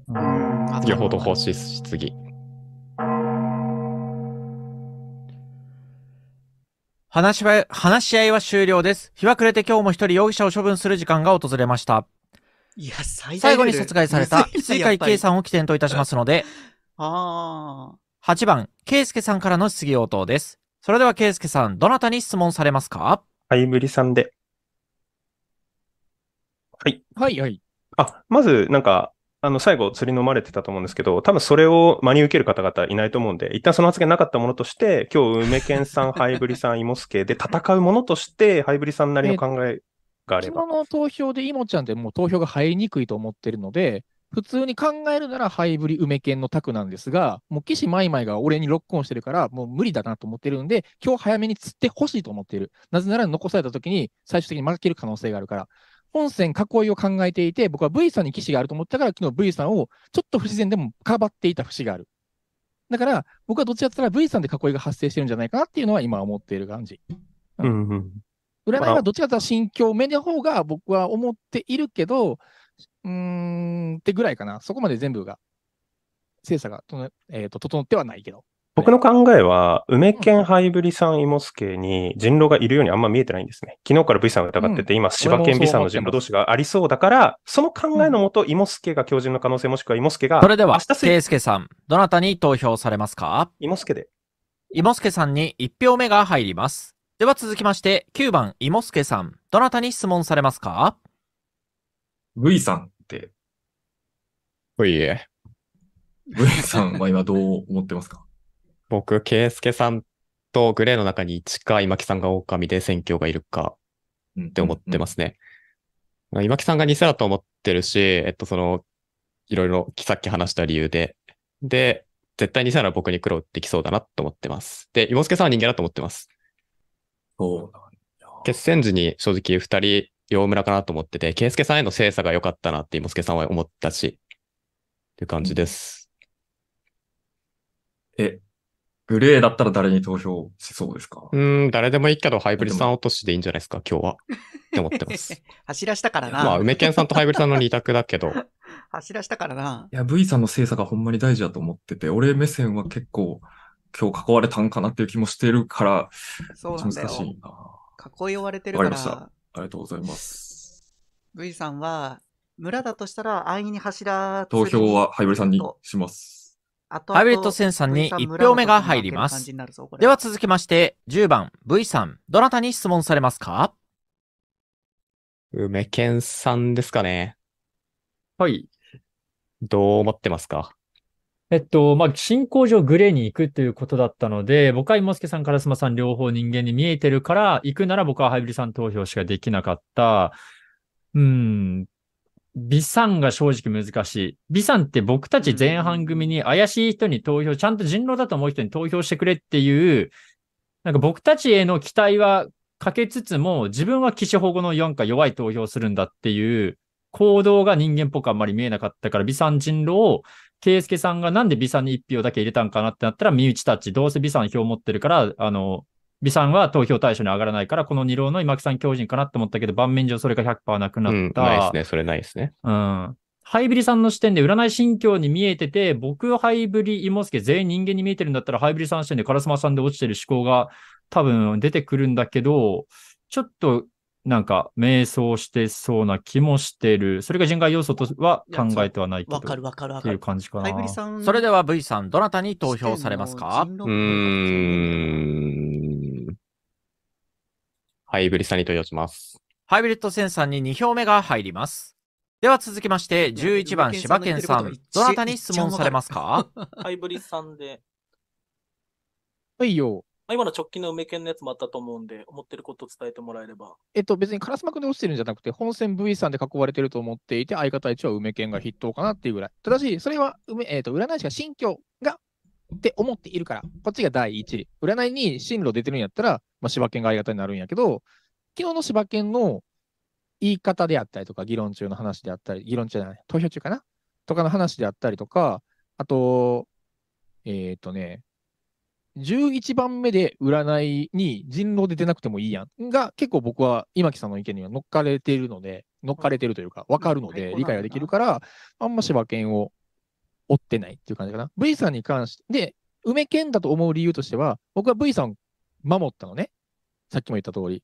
今。先ほど欲しいし、次。話し合い、話し合いは終了です。日は暮れて今日も一人容疑者を処分する時間が訪れました。いや、最最後に殺害された、水海計さんを起点といたしますので、ああ。8番、圭介さんからの質疑応答です。それでは、ケイスケさん、どなたに質問されますかハイブリさんで。はい。はいはい。あ、まず、なんか、あの、最後、釣り飲まれてたと思うんですけど、多分それを真に受ける方々いないと思うんで、一旦その発言なかったものとして、今日、梅健さん、ハイブリさん、イモスケで戦うものとして、ハイブリさんなりの考えがあれば。昨日の投票でイモちゃんでもう投票が入りにくいと思ってるので、普通に考えるならハイブリ梅犬のタクなんですが、もう騎士マイマイが俺にロックオンしてるから、もう無理だなと思ってるんで、今日早めに釣ってほしいと思っている。なぜなら残された時に最終的に負ける可能性があるから。本戦囲いを考えていて、僕は V さんに騎士があると思ったから、昨日 V さんをちょっと不自然でもかばっていた節がある。だから、僕はどっちかったら V さんで囲いが発生してるんじゃないかなっていうのは今思っている感じ。うんうん、占いはどっちかというと心境目の方が僕は思っているけど、うん、ってぐらいかな。そこまで全部が、精査がと、えーと、整ってはないけど。僕の考えは、梅県ハイブリさん、ス助に人狼がいるようにあんま見えてないんですね。昨日から V さんを疑ってて、今、柴犬 B さんの人狼同士がありそうだから、その考えのもと、ス助が狂人の可能性、もしくはス助が。それでは、圭介さん、どなたに投票されますかス助で。ス助さんに1票目が入ります。では続きまして、9番ス助さん、どなたに質問されますか V さんって。おいえ。V さんは今どう思ってますか *laughs* 僕、ケイスケさんとグレーの中に1か今木さんが狼で選挙がいるかって思ってますね。うんうんうん、今木さんが偽だと思ってるし、えっと、その、いろいろさっき話した理由で。で、絶対偽なら僕に苦労できそうだなと思ってます。で、ス助さんは人間だと思ってます。そう決戦時に正直2人両村かなと思ってて、圭介さんへの精査が良かったなって、芋助さんは思ったし、っていう感じです。え、グレーだったら誰に投票しそうですかうん、誰でもいいけど、ハイブリッドさん落としでいいんじゃないですか、今日は。って思ってます。*laughs* 走らしたからな。まあ、梅健さんとハイブリッドさんの2択だけど。*laughs* 走らしたからな。いや、V さんの精査がほんまに大事だと思ってて、俺目線は結構、今日囲われたんかなっていう気もしてるから、そうなんだよ。難しいな。囲い追われてるから、ありがとうございます。V さんは、村だとしたら安易に柱投票はハイブリさんにします。ハイブリッドセンさんに1票目が入ります。では続きまして、10番 V さん、どなたに質問されますか梅健さんですかね。はい。どう思ってますかえっと、まあ、進行上グレーに行くということだったので、僕は芋助さん、烏丸さん両方人間に見えてるから、行くなら僕はハイブリさん投票しかできなかった。うん。ビさんが正直難しい。ビさんって僕たち前半組に怪しい人に投票、ちゃんと人狼だと思う人に投票してくれっていう、なんか僕たちへの期待はかけつつも、自分は騎士保護の4か弱い投票するんだっていう行動が人間っぽくあんまり見えなかったから、ビさん人狼を圭介さんがなんで美さんに1票だけ入れたんかなってなったら、身内たち、どうせ美さん票持ってるから、あの、美さんは投票対象に上がらないから、この二郎の今木さん狂人かなって思ったけど、盤面上それが100%なくなった。うん、ないですね、それないですね。うん。ハイブリさんの視点で占い心境に見えてて、僕、ハイブリ、イモスケ全員人間に見えてるんだったら、ハイブリさんの視点でカラスマさんで落ちてる思考が多分出てくるんだけど、ちょっとなんか、瞑想してそうな気もしてる。それが人外要素とは考えてはないわかるわかるわかる。っていう感じかな。それでは V さん、どなたに投票されますかうーん。ハイブリッドさんに投票します。ハイブリッドセンサーに2票目が入ります。では続きまして、11番柴犬さん、どなたに質問されますかハイブリッドさんで。はいよ。まあ、今の直近の梅県のやつもあったと思うんで、思ってることを伝えてもらえれば。えっと、別に烏丸君で落ちてるんじゃなくて、本線 V さんで囲われてると思っていて、相方一は梅県が筆頭かなっていうぐらい。ただし、それは梅、えっと、占い師が新居がって思っているから、こっちが第一。占いに進路出てるんやったら、まあ、柴犬が相方になるんやけど、昨日の柴犬の言い方であったりとか、議論中の話であったり、議論中じゃない、投票中かなとかの話であったりとか、あと、えっ、ー、とね、11番目で占いに人狼で出なくてもいいやんが結構僕は今木さんの意見には乗っかれているので、乗っかれてるというか、分かるので理解ができるから、あんま馬犬を追ってないっていう感じかな。V さんに関して、で、梅券だと思う理由としては、僕は V さん守ったのね。さっきも言った通り。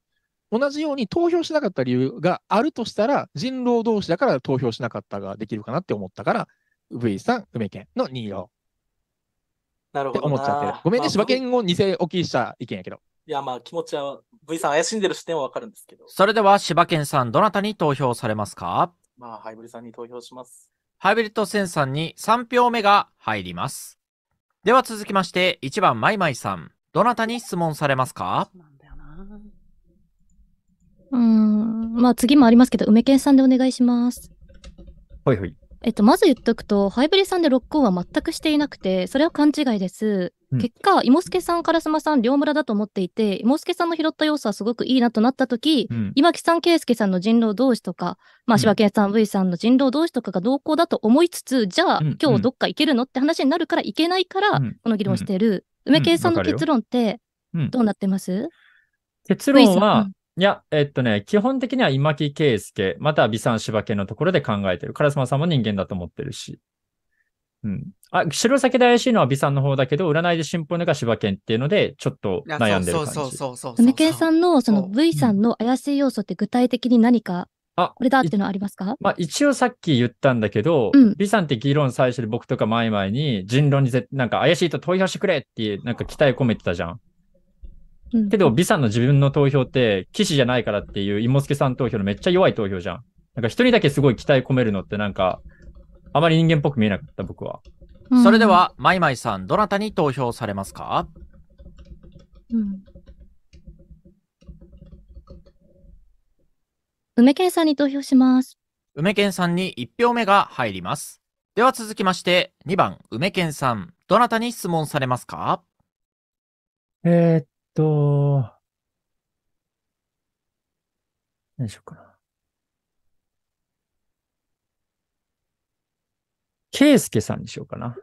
同じように投票しなかった理由があるとしたら、人狼同士だから投票しなかったができるかなって思ったから、V さん、梅券の2をなるほど。思っちゃってごめんね、まあ、柴犬を偽置きした意見やけど。いや、まあ気持ちは V さん怪しんでる視点はわかるんですけど。それでは柴犬さん、どなたに投票されますかまあハイブリさんに投票します。ハイブリッドセンさんに3票目が入ります。では続きまして、1番マイマイさん、どなたに質問されますかうん、まあ次もありますけど、梅犬さんでお願いします。はいはい。えっと、まず言っとくと、ハイブリさんでロックオンは全くしていなくて、それは勘違いです。うん、結果、ス助さん、烏丸さん、両村だと思っていて、ス助さんの拾った要素はすごくいいなとなった時、うん、今木さん、圭介さんの人狼同士とか、まあ、柴犬さん、V さんの人狼同士とかが同行だと思いつつ、じゃあ、今日どっか行けるのって話になるから行けないから、この議論してる。梅圭さんの結論って、どうなってます、結論は、いや、えっとね、基本的には今木圭介、または美山芝犬のところで考えてる。烏丸さんも人間だと思ってるし。うん。あ、白崎で怪しいのは美さんの方だけど、占いで新本が柴犬っていうので、ちょっと悩んでる感じ。そうそうそうそう。ケイさんのその V さんの怪しい要素って具体的に何か、あ、これだっていうのはありますかまあ一応さっき言ったんだけど、うん、美さんって議論最初で僕とか前々に人論にぜなんか怪しいと問い合わせてくれってなんか期待込めてたじゃん。けど、美さんの自分の投票って、騎士じゃないからっていう、芋助さん投票のめっちゃ弱い投票じゃん。なんか人にだけすごい期待込めるのってなんか、あまり人間っぽく見えなかった、僕は。それでは、まいまいさん、どなたに投票されますかうん。梅健さんに投票します。梅健さんに1票目が入ります。では続きまして、2番、梅健さん、どなたに質問されますかえー、っと、何しようかな。ケイスケさんにしようかな。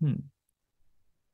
うん。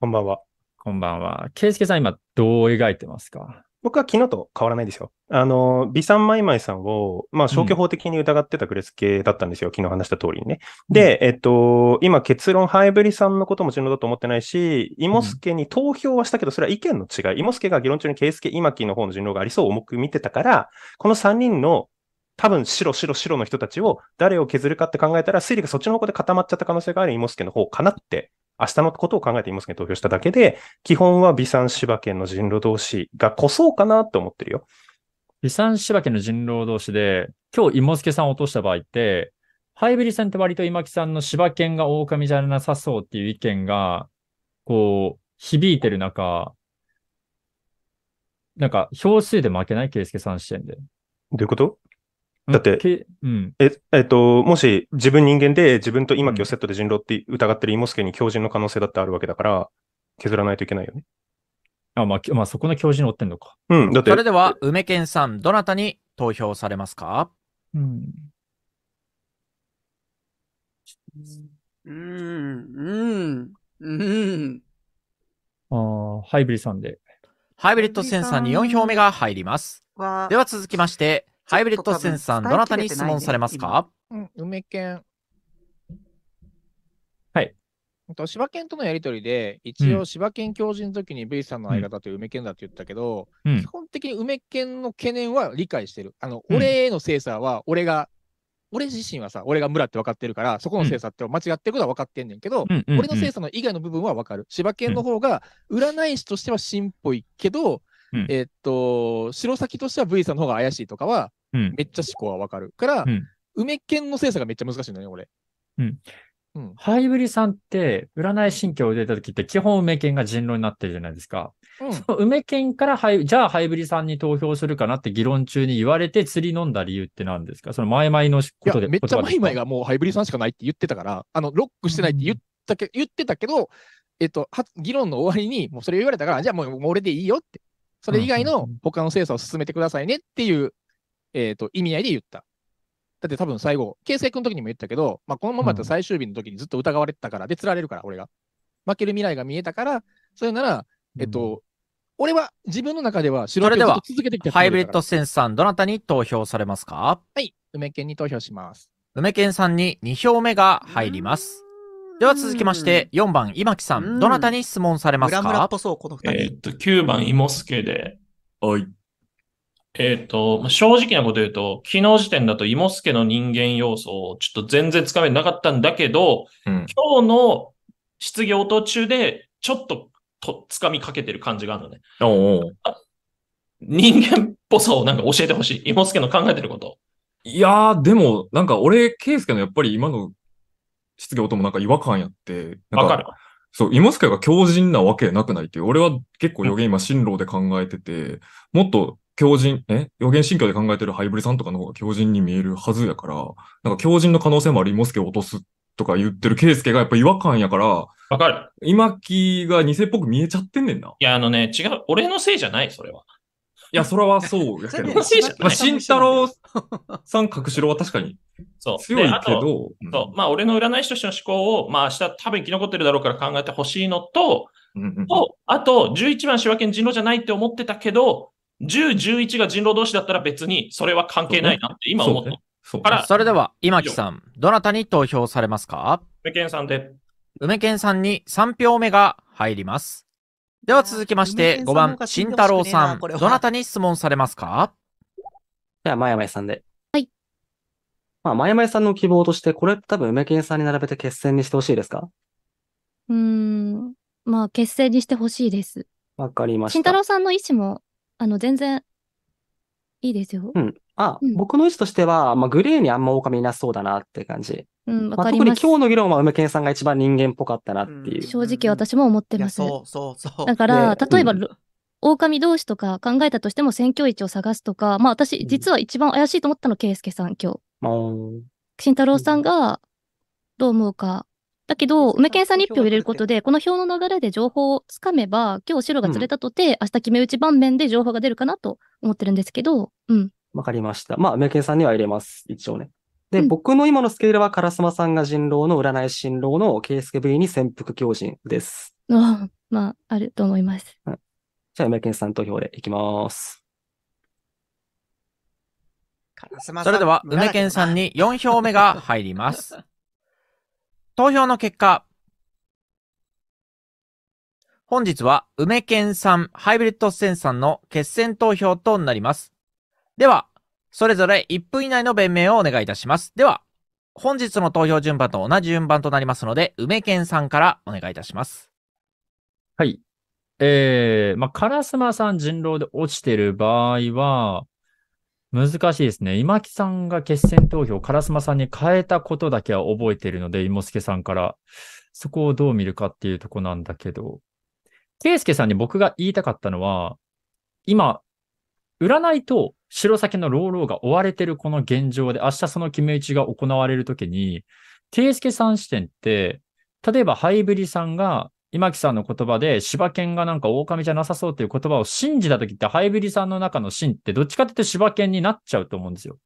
こんばんは。こんばんは。ケイスケさん今どう描いてますか僕は昨日と変わらないですよ。あの、ビサンマイマイさんを、まあ、消去法的に疑ってたグレス系だったんですよ。うん、昨日話した通りにね。で、うん、えっと、今結論、ハイブリさんのことも重要だと思ってないし、イモスケに投票はしたけど、それは意見の違い。うん、イモスケが議論中にケイスケ、イマキの方の人狼がありそう重く見てたから、この3人の多分白、白、白の人たちを誰を削るかって考えたら、推理がそっちの方向で固まっちゃった可能性があるイモスケの方かなって明日のことを考えていますけど投票しただけで、基本は美産芝県の人狼同士がこそうかなと思ってるよ。美産芝県の人狼同士で、今日芋助さんを落とした場合って、ハイブリさんって割と今木さんの芝県が狼じゃなさそうっていう意見が、こう、響いてる中、なんか、票数で負けない圭介さん視点で。どういうことだって、うん、え、えっと、もし自分人間で自分と今今日セットで人狼って疑ってるイモスケに狂人の可能性だってあるわけだから、削らないといけないよね。あ、まあ、まあ、そこの教人を追ってんのか。うん、だって。それでは、梅健さん、どなたに投票されますかうん。うん、うん、うん。ああ、ハイブリさんで。ハイブリッドセンサーに4票目が入ります。では続きまして、ハイブリッドセンさん、どなたに質問されますかうん、梅犬。はい。柴犬とのやりとりで、一応柴犬教授の時に V さんの相方という梅犬だって言ったけど、うん、基本的に梅犬の懸念は理解してる。あの、うん、俺への精査は俺が、俺自身はさ、俺が村って分かってるから、そこの精査って間違ってることは分かってんねんけど、うん、俺の精査の以外の部分は分かる。柴犬の方が占い師としては芯っぽいけど、えっと、白崎としては V さんの方が怪しいとかは、めっちゃ思考はわかる。から、うん、梅犬の精査がめっちゃ難しいんだよね、俺。うん。うん、ハイブリさんって、占い神経を出た時って基本梅犬が人狼になってるじゃないですか。うん、その梅犬からハイ、じゃあハイブリさんに投票するかなって議論中に言われて釣り飲んだ理由って何ですかそのマイマイのことで。めっちゃマイマイがもうハイブリさんしかないって言ってたから、あの、ロックしてないって言ったけ,、言ってたけど、えっと、議論の終わりにもうそれ言われたから、じゃあもう俺でいいよって。それ以外の他の精査を進めてくださいねっていうえーと、意味合いで言った。だって多分最後、圭介君の時にも言ったけど、まあ、このままだと最終日の時にずっと疑われてたから、うん、で、釣られるから、俺が。負ける未来が見えたから、それなら、えっと、うん、俺は自分の中では白黒を続けてきたハイブリッドセンスさん、どなたに投票されますかはい、梅健に投票します。梅健さんに2票目が入ります。では続きまして、4番、今木さん、どなたに質問されますか村村っそう、この2人。えー、っと、9番、芋助で。はい。えっ、ー、と、正直なこと言うと、昨日時点だと、イモスケの人間要素をちょっと全然つかめなかったんだけど、うん、今日の失業途中で、ちょっととつかみかけてる感じがあるのね。おうおう人間っぽさをなんか教えてほしい。イモスケの考えてること。いやー、でも、なんか俺、ケイスケのやっぱり今の失業ともなんか違和感やって。わかる。そう、イモスケが強靭なわけなくないっていう。俺は結構予言今、進路で考えてて、もっと強人、え予言神境で考えてるハイブリさんとかの方が強人に見えるはずやから、なんか強人の可能性もあり、モスケを落とすとか言ってるケースケがやっぱ違和感やから、わかる。今木が偽っぽく見えちゃってんねんな。いや、あのね、違う、俺のせいじゃない、それは。いや、それはそうやけど。*laughs* まあ、慎太郎さん、角城は確かに強いけど。うん、そう。まあ、俺の占い師としての思考を、まあ、明日多分生き残ってるだろうから考えてほしいのと、うんうん、とあと、11番、仕分け人狼じゃないって思ってたけど、10、11が人狼同士だったら別にそれは関係ないなって今思った。そ,、からそれでは、今木さん、どなたに投票されますか梅健さんで。梅健さんに3票目が入ります。では続きまして、5番、慎太郎さん、どなたに質問されますかでは、まやまやさんで。はい。まあ、まやまやさんの希望として、これ多分梅健さんに並べて決戦にしてほしいですかうーん、まあ、決戦にしてほしいです。わかりました。慎太郎さんの意思もあの、全然いいですよ。うん。あ、うん僕の位置としては、まあ、グレーにあんま狼いなそうだなって感じ。うん、まあ、特に今日の議論は梅健さんが一番人間っぽかったなっていう。正直私も思ってます。そうそうそう。だから、例えば、うん狼同士とか考えたとしても選挙位置を探すとか、まあ私、実は一番怪しいと思ったの、圭介さん、今日。慎太郎さんがどう思うかだけど、梅健さんに1票入れることで、この票の流れで情報をつかめば、今日白が釣れたとて、うん、明日決め打ち盤面で情報が出るかなと思ってるんですけど、うん。わかりました。まあ、梅健さんには入れます、一応ね。で、うん、僕の今のスケールは、烏丸さんが人狼の占い新郎の圭介 V に潜伏狂人です。ああ、まあ、あると思います。うん、じゃあ、梅健さん投票でいきます。それでは、梅健さんに4票目が入ります。投票の結果、本日は梅県産ハイブリッドセンさんの決戦投票となります。では、それぞれ1分以内の弁明をお願いいたします。では、本日の投票順番と同じ順番となりますので、梅県さんからお願いいたします。はい。えー、まあ、スマさん人狼で落ちてる場合は、難しいですね。今木さんが決選投票、烏丸さんに変えたことだけは覚えているので、芋助さんから、そこをどう見るかっていうとこなんだけど、圭介さんに僕が言いたかったのは、今、占いと白酒の老老が追われてるこの現状で、明日その決め打ちが行われるときに、圭介さん視点って、例えばハイブリさんが今木さんの言葉で、柴犬がなんか狼じゃなさそうっていう言葉を信じた時って、ハイブリさんの中の真って、どっちかっていうと柴犬になっちゃうと思うんですよ。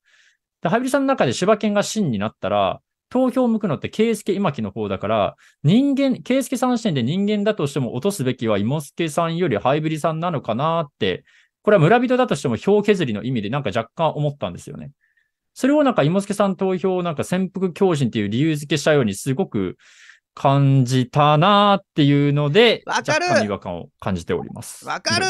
でハイブリさんの中で柴犬が真になったら、投票を向くのって、圭介今木の方だから、人間、圭介さん視点で人間だとしても落とすべきは、芋助さんよりハイブリさんなのかなって、これは村人だとしても票削りの意味でなんか若干思ったんですよね。それをなんか、イモさん投票をなんか潜伏狂人っていう理由付けしたように、すごく、感じたなっていうので、わかる若干違和感を感じております。わかる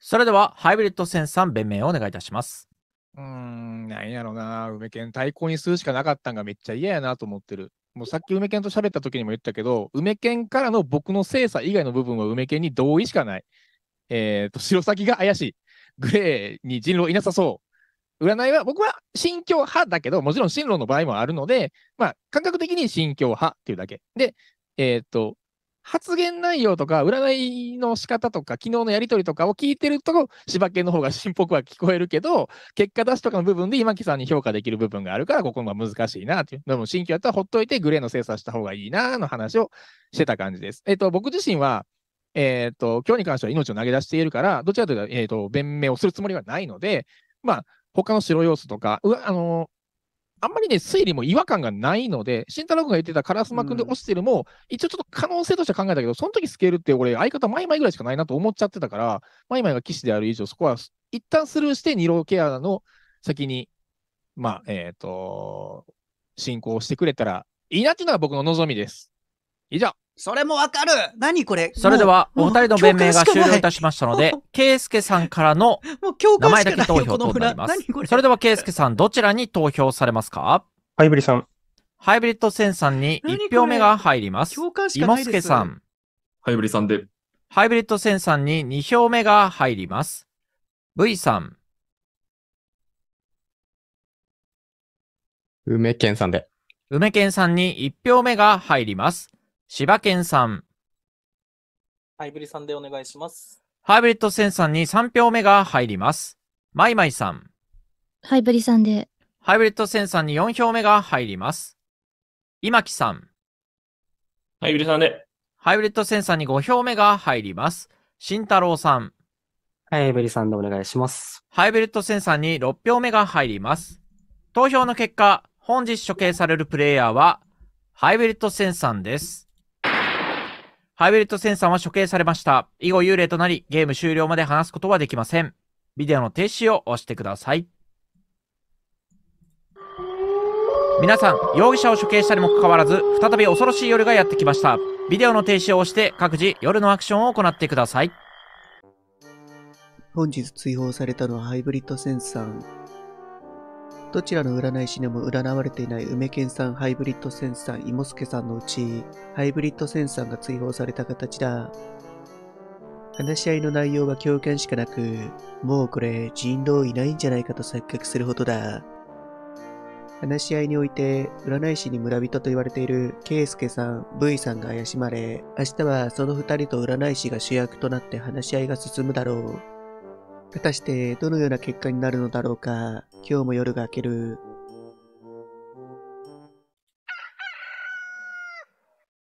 それでは、ハイブリッド戦さ弁明をお願いいたします。うーん、なやろうな、梅犬対抗にするしかなかったんがめっちゃ嫌やなと思ってる。もうさっき梅犬と喋った時にも言ったけど、梅犬からの僕の精査以外の部分は梅犬に同意しかない。えっ、ー、と、白先が怪しい。グレーに人狼いなさそう。占いは、僕は信教派だけど、もちろん進路の場合もあるので、まあ、感覚的に信教派っていうだけ。で、えっ、と、発言内容とか、占いの仕方とか、昨日のやり取りとかを聞いてると、柴犬の方が新っぽくは聞こえるけど、結果出しとかの部分で今木さんに評価できる部分があるから、ここが難しいなっていう。でも、新旧やったらほっといて、グレーの精査した方がいいなの話をしてた感じです。えっ、ー、と、僕自身は、えっ、ー、と、今日に関しては命を投げ出しているから、どちらかというと、えっ、ー、と、弁明をするつもりはないので、まあ、他の白要素とか、うあのあんまりね、推理も違和感がないので、慎太郎君が言ってた烏丸君で落ちてるも、うん、一応ちょっと可能性として考えたけど、その時スケールって俺、相方、マイマイぐらいしかないなと思っちゃってたから、マイマイが騎士である以上、そこは一旦スルーして、二郎ケアの先に、まあ、えっ、ー、と、進行してくれたらいいなっていうのが僕の望みです。以上。それもわかる何これそれでは、お二人の弁明が終了いたしましたので、ケイスケさんからの名前だけ投票となります。それでは、ケイスケさん、どちらに投票されますかハイブリさん。ハイブリッドセンさんに1票目が入ります。イモスケさん。ハイブリさんで。ハイブリッドセンさんに2票目が入ります。V さん。梅健さんで。梅健さんに1票目が入ります。柴犬さん。ハイブリさんでお願いします。ハイブリッドセンさんに3票目が入ります。マイマイさん。ハイブリさんで。ハイブリッドセンさんに4票目が入ります。今木さん。ハイブリさんで。ハイブリッドセンさんに5票目が入ります。慎太郎さん。ハイブリさんでお願いします。ハイブリッドセンさんに6票目が入ります。投票の結果、本日処刑されるプレイヤーは、ハイブリッドセンさんです。ハイブリッドセンサーは処刑されました。以後幽霊となり、ゲーム終了まで話すことはできません。ビデオの停止を押してください。皆さん、容疑者を処刑したにもかかわらず、再び恐ろしい夜がやってきました。ビデオの停止を押して、各自夜のアクションを行ってください。本日追放されたのはハイブリッドセンサー。どちらの占い師にも占われていない梅健さん、ハイブリッドセンスさん、ス助さんのうち、ハイブリッドセンサさんが追放された形だ。話し合いの内容は共感しかなく、もうこれ人狼いないんじゃないかと錯覚するほどだ。話し合いにおいて、占い師に村人と言われている、ケイスケさん、V さんが怪しまれ、明日はその二人と占い師が主役となって話し合いが進むだろう。果たしてどのような結果になるのだろうか、今日も夜が明ける。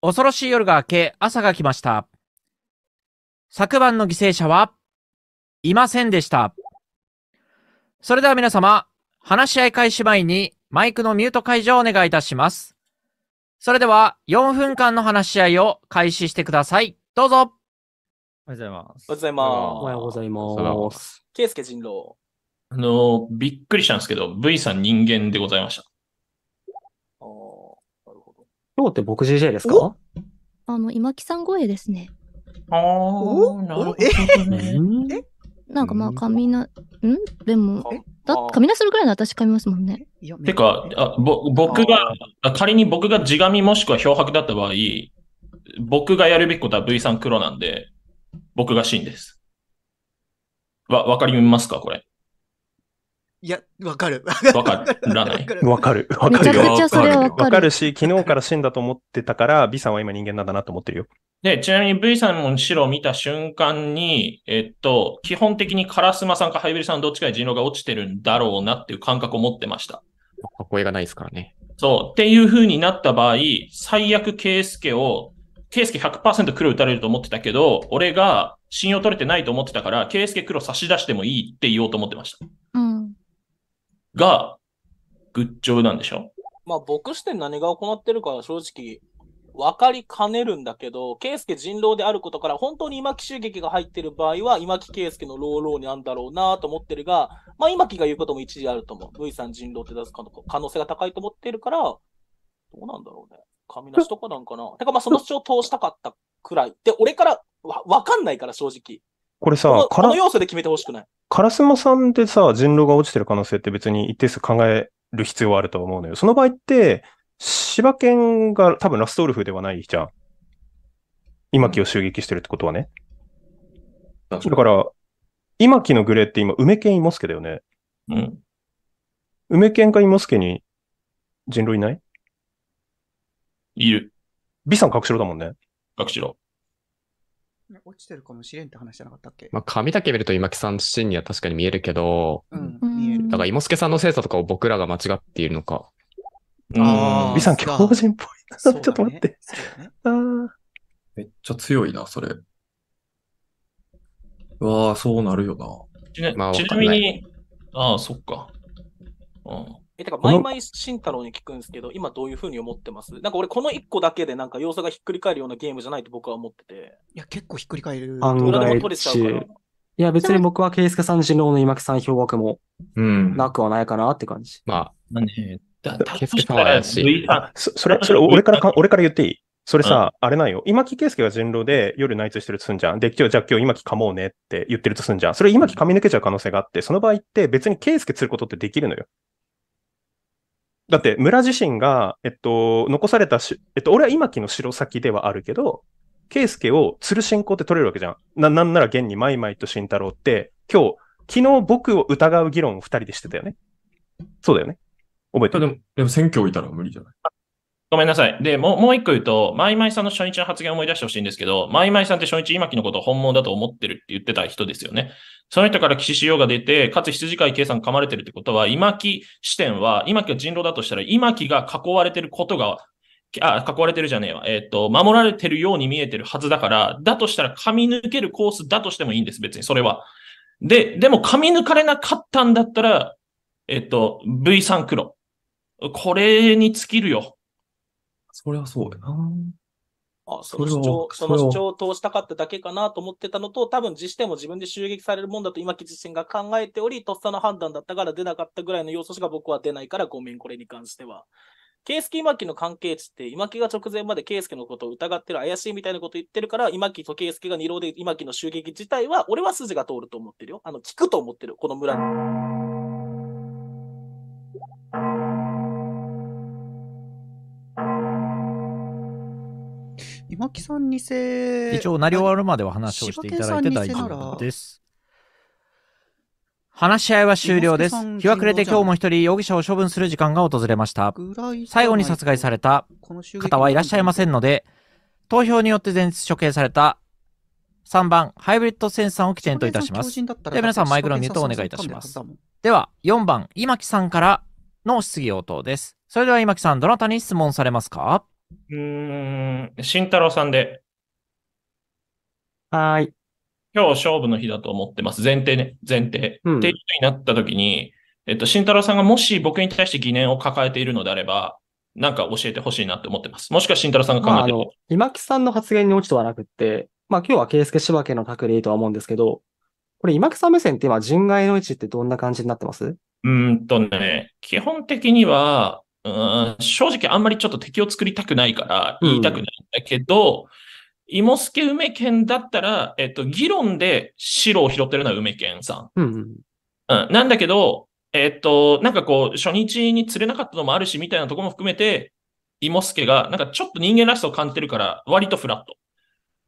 恐ろしい夜が明け、朝が来ました。昨晩の犠牲者は、いませんでした。それでは皆様、話し合い開始前にマイクのミュート解除をお願いいたします。それでは4分間の話し合いを開始してください。どうぞ。おはようございます。おはようございます。おはようございます。ケイスケ人狼。あの、びっくりしたんですけど、V さん人間でございました。ああ、なるほど。今日って僕 g j ですかあの、今木さん声ですね。ああ、なるほど、ね。なんかまあ、髪な、んでも、だ髪なするくらいの私髪ますもんね。てか、あぼ僕が仮に僕が地紙もしくは漂白だった場合、僕がやるべきことは V さん黒なんで、僕がシーンです。わ、わかりますかこれ。いや、わかる。わからない。わかる。わかるよ。わかるし、昨日から死んだと思ってたから、B さんは今人間なんだなと思ってるよ。で、ちなみに V さんも白を見た瞬間に、えっと、基本的にカラスマさんかハイブリさんどっちかに人狼が落ちてるんだろうなっていう感覚を持ってました。声がないですからね。そう。っていう風になった場合、最悪、ケースケをケイスケ100%黒打たれると思ってたけど、俺が信用取れてないと思ってたから、ケイスケ黒差し出してもいいって言おうと思ってました。うん。が、グッジョブなんでしょまあ、僕視点何が行ってるかは正直、分かりかねるんだけど、ス介人狼であることから、本当に今木襲撃が入ってる場合は、今木圭介のローローにあるんだろうなと思ってるが、まあ、今木が言うことも一時あると思う。V さん人狼って出す可能性が高いと思ってるから、どうなんだろうね。紙のしとかなんかな。てか、まあ、その主張通したかったくらい。で、俺からわわかんないから、正直。これさ、このこの要素で決めてほしくない。ス丸さんでさ、人狼が落ちてる可能性って別に一定数考える必要はあると思うのよ。その場合って、柴犬が多分ラストウルフではないじゃん。今木を襲撃してるってことはね。だから今木のグレーって今、梅犬イモスケだよね。うん。梅犬かイモスケに人狼いないいる。B さん、隠しろだもんね。隠しろ。落ちてるかもしれんって話じゃなかったっけまあ、髪だけ見ると今木さん自身には確かに見えるけど、うん、見える。だから、芋助さんの精査とかを僕らが間違っているのか。ああ。B さん、強人っぽいな。ちょっと待って。ねね、めっちゃ強いな、それ。うわあ、そうなるよな。ちなまあ、ちなみに、ああ、そっか。ああえ、てか、毎毎慎太郎に聞くんですけど、今どういうふうに思ってますなんか俺、この1個だけでなんか要素がひっくり返るようなゲームじゃないと僕は思ってて。いや、結構ひっくり返る。案外でも取れちゃうから。いや、別に僕は圭介さん、人狼の今木さん、評枠も、うん。なくはないかなって感じ。まあ、何あね、だ、圭さんは怪しい。あ、それ、それ俺からか、俺から言っていいそれさ、あれなんよ。今木圭介が人狼で夜内通してるとすんじゃん。で、今日、じゃあ今日今木噛もうねって言ってるとすんじゃん。それ今木噛み抜けちゃう可能性があって、その場合って別に圭介することってできるのよ。だって村自身が、えっと、残されたし、えっと、俺は今木の城先ではあるけど、圭介を鶴信仰って取れるわけじゃん。な、なんなら現にマイマイと慎太郎って、今日、昨日僕を疑う議論を二人でしてたよね。そうだよね。覚えてる。でも、でも選挙置いたら無理じゃないごめんなさい。で、もう、もう一個言うと、マイマイさんの初日の発言を思い出してほしいんですけど、マイマイさんって初日、今木のことを本物だと思ってるって言ってた人ですよね。その人から岸仕様が出て、かつ羊飼い計算噛まれてるってことは、今木視点は、今木が人狼だとしたら、今木が囲われてることが、あ、囲われてるじゃねえわ。えっ、ー、と、守られてるように見えてるはずだから、だとしたら噛み抜けるコースだとしてもいいんです、別に、それは。で、でも噛み抜かれなかったんだったら、えっ、ー、と、V3 黒。これに尽きるよ。それはそうやな。あその主張、その主張を通したかっただけかなと思ってたのと、多分自治体も自分で襲撃されるもんだと今木自身が考えており、とっさの判断だったから出なかったぐらいの要素しか僕は出ないから、ごめん、これに関しては。ケイスケ今木の関係値って、今木が直前までケイスのことを疑ってる、怪しいみたいなこと言ってるから、今木とケイスが二郎で今木の襲撃自体は、俺は筋が通ると思ってるよ。あの、聞くと思ってる、この村の。今木さん偽。一応、なり終わるまでは話をしていただいて大丈夫です。話し合いは終了です。日は暮れて今日も一人容疑者を処分する時間が訪れました。最後に殺害された方はいらっしゃいませんので、投票によって前日処刑された3番、ハイブリッドセンサーを起点といたします。では皆さんマイクロミュートをお願いいたします。では、4番、今木さんからの質疑応答です。それでは今木さん、どなたに質問されますかうん、慎太郎さんで。はい。今日勝負の日だと思ってます。前提ね、前提。うん、っていうふうになった時に、えっと、慎太郎さんがもし僕に対して疑念を抱えているのであれば、なんか教えてほしいなって思ってます。もしくは慎太郎さんが考えてる、まあ。今木さんの発言に落ちとはなくって、まあ今日は圭介柴家の隠れとは思うんですけど、これ今木さん目線って今、人外の位置ってどんな感じになってますうんとね、基本的には、うん正直あんまりちょっと敵を作りたくないから言いたくないんだけど、うん、芋助梅県だったら、えっと、議論で白を拾ってるのは梅県さん。うん、なんだけど、えっと、なんかこう、初日に釣れなかったのもあるし、みたいなとこも含めて、ス助が、なんかちょっと人間らしさを感じてるから、割とフラット。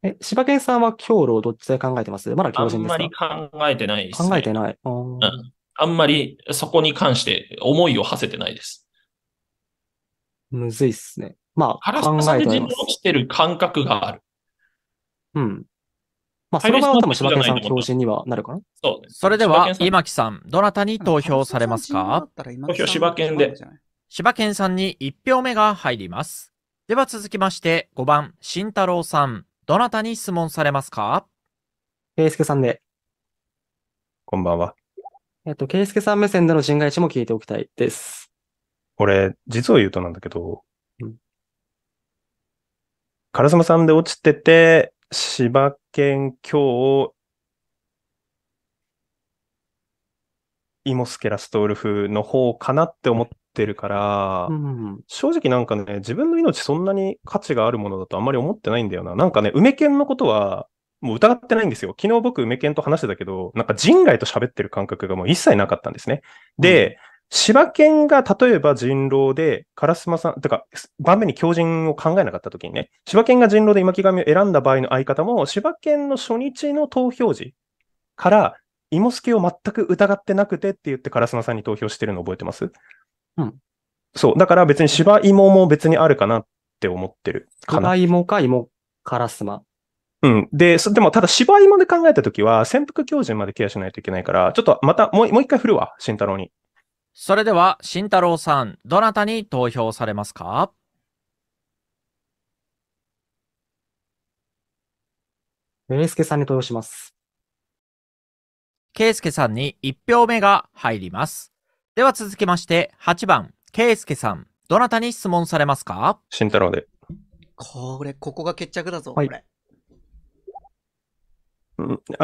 え、柴犬さんは強をどっちで考えてますまだ強人ですかあんまり考えてないです、ね、考えてない、うん。あんまりそこに関して思いを馳せてないです。むずいっすね。まあ、えさんで自分てる感覚がある。うん。まあ、それは多分柴犬さん標準にはなるかなそうです。それでは、今木さん、どなたに投票されますか投票柴犬で。柴犬さんに1票目が入ります。では続きまして、5番、慎太郎さん、どなたに質問されますか圭介さんで。こんばんは。えっと、圭介さん目線での人外地も聞いておきたいです。俺、実を言うとなんだけど、うん、カラスマさんで落ちてて、柴犬今日、イモスケラストウルフの方かなって思ってるから、うん、正直なんかね、自分の命そんなに価値があるものだとあんまり思ってないんだよな。なんかね、梅犬のことは、もう疑ってないんですよ。昨日僕、梅犬と話してたけど、なんか人外と喋ってる感覚がもう一切なかったんですね。で、柴犬が例えば人狼で、烏丸さん、てか、盤面に狂人を考えなかった時にね、柴犬が人狼で今木神を選んだ場合の相方も、柴犬の初日の投票時から、芋きを全く疑ってなくてって言って、烏丸さんに投票してるの覚えてますうん。そう。だから別に柴芋も別にあるかなって思ってるかな。柴芋か芋、烏丸。うん。で、でも、ただ、芝芋で考えた時は、潜伏狂人までケアしないといけないから、ちょっとまた、もう一回振るわ、慎太郎に。それでは、慎太郎さん、どなたに投票されますかユニスケさんに投票します。ケ介スケさんに1票目が入ります。では続きまして、8番、ケ介スケさん、どなたに質問されますか慎太郎で。これ、ここが決着だぞ、はい、これ。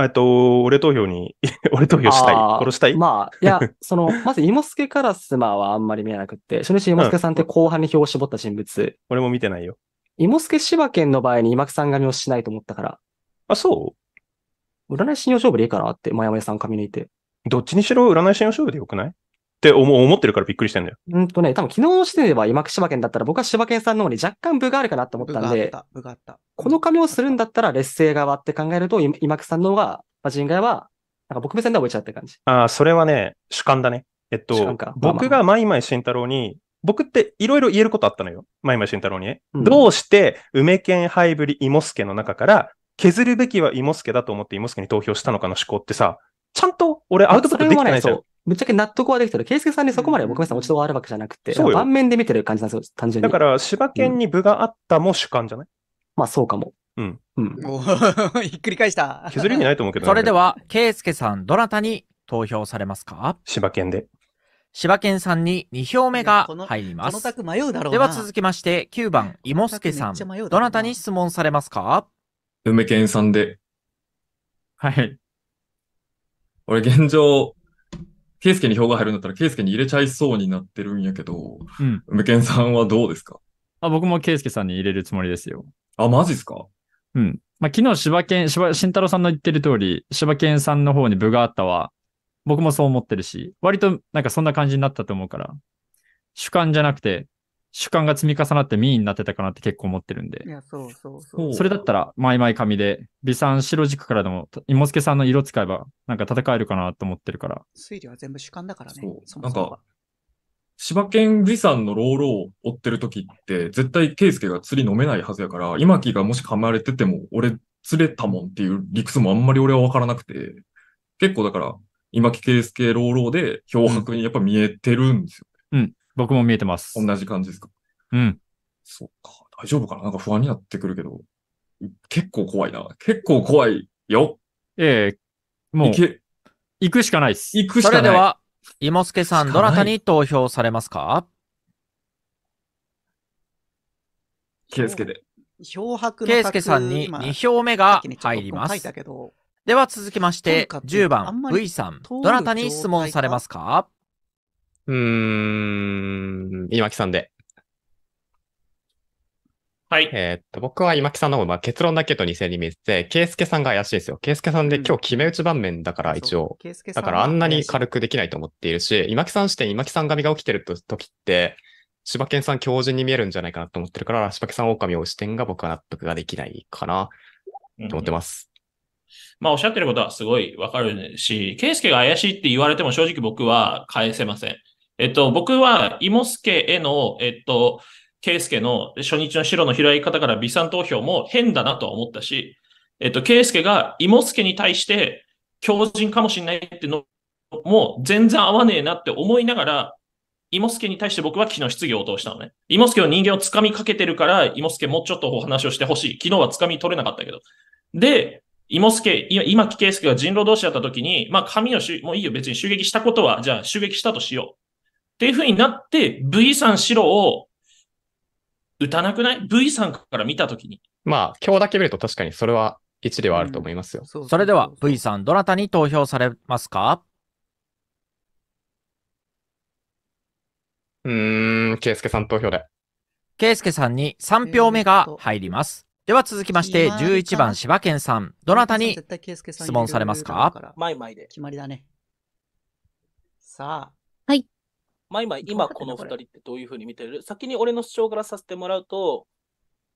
えっと、俺投票に、*laughs* 俺投票したい、殺したい。まあ、いや、*laughs* その、まず、イモスケカラスマはあんまり見えなくって、初日イモスケさんって後半に票を絞った人物。うん、俺も見てないよ。イモスケ柴犬の場合に今木さん髪をしないと思ったから。あ、そう占い信用勝負でいいかなって、まやまやさん髪抜いて。どっちにしろ占い信用勝負でよくないって思ってるからびっくりしてんだよ。うんとね、多分昨日の時点では今柴犬だったら僕は柴犬さんの方に若干部があるかなと思ったんで、部があった。この髪をするんだったら劣勢側って考えると、今木さんの方が、まあ、人外は、なんか僕目線で覚えちゃうって感じ。ああ、それはね、主観だね。えっと、僕がマイマイ慎太郎に、僕っていろいろ言えることあったのよ。マイマイ慎太郎にね。うん、どうして、梅犬ハイブリイモスケの中から、削るべきはイモスケだと思ってイモスケに投票したのかの思考ってさ、ちゃんと俺アウトプットできてないじゃん。ぶっちゃけ納得はできてる。圭介さんにそこまで僕目さん落ち度があるわけじゃなくて、そう盤面で見てる感じなんですよ、単純に。だから、柴犬に部があったも主観じゃないまあそうかも。うん。うん。*laughs* ひっくり返した。削りにないと思うけどね、それでは、ケイスケさん、どなたに投票されますか柴犬で。柴犬さんに2票目が入ります。では続きまして、9番、いもすけさん、どなたに質問されますか梅犬さんで。はい。俺現状、ケイスケに票が入るんだったら、ケイスケに入れちゃいそうになってるんやけど、うん。無限さんはどうですかあ僕もケイスケさんに入れるつもりですよ。あ、マジっすかうん。まあ、昨日柴犬、柴、慎太郎さんの言ってる通り、柴犬さんの方に部があったわ。僕もそう思ってるし、割となんかそんな感じになったと思うから、主観じゃなくて、主観が積み重なってミーになってたかなって結構思ってるんで。いや、そうそうそう。それだったら、マイマイ紙で、微酸白軸からでも、芋助さんの色使えば、なんか戦えるかなと思ってるから。推理は全部主観だからね。そうそもそもなんか柴犬李さんのローロを追ってる時って、絶対圭介が釣り飲めないはずやから、今木がもし噛まれてても、俺釣れたもんっていう理屈もあんまり俺は分からなくて、結構だから、今木圭介ローローで漂白にやっぱ見えてるんですよ。うん僕も見えてます。同じ感じですかうん。そっか。大丈夫かななんか不安になってくるけど。結構怖いな。結構怖いよ。ええー、もう。行け。行くしかないっす。行くしかない。それでは、いもすけさん、どなたに投票されますかス介で。ス介さんに2票目が入ります。では続きまして、10番 V さん、どなたに質問されますかうーん、今木さんで。はい。えー、っと、僕は今木さんの方、まあ、結論だけと2 0に見えて、スケさんが怪しいですよ。スケさんで今日決め打ち盤面だから、うん、一応。だからあんなに軽くできないと思っているし、今木さん視点、今木さん髪が起きてる時って、柴犬さん強人に見えるんじゃないかなと思ってるから、柴犬さん狼を視点が僕は納得ができないかな、と思ってます。うんまあおっしゃってることはすごいわかるし、ケイスケが怪しいって言われても正直僕は返せません。えっと、僕は、イモスケへの、えっと、ケイスケの初日の白の拾い方から微賛投票も変だなとは思ったし、えっと、ケイスケがイモスケに対して強人かもしれないってのも全然合わねえなって思いながら、イモスケに対して僕は昨日質疑応答したのね。イモスケの人間を掴みかけてるから、イモスケもうちょっとお話をしてほしい。昨日は掴み取れなかったけど。で、イモスケ、今木圭介が人狼同士だった時に、まあ、神をし、もういいよ、別に襲撃したことは、じゃあ襲撃したとしよう。っていうふうになって、V さん白を打たなくない ?V さんから見たときに。まあ、今日だけ見ると確かにそれは一ではあると思いますよ。うん、そうそうそれでは V さん、どなたに投票されますかうーん、ケイスケさん投票で。ケイスケさんに3票目が入ります。では続きまして、11番柴犬さん。どなたに質問されますか前々で。決まりだね。さあ、まあ今、今この2人ってどういうふうに見てる先に俺の主張からさせてもらうと、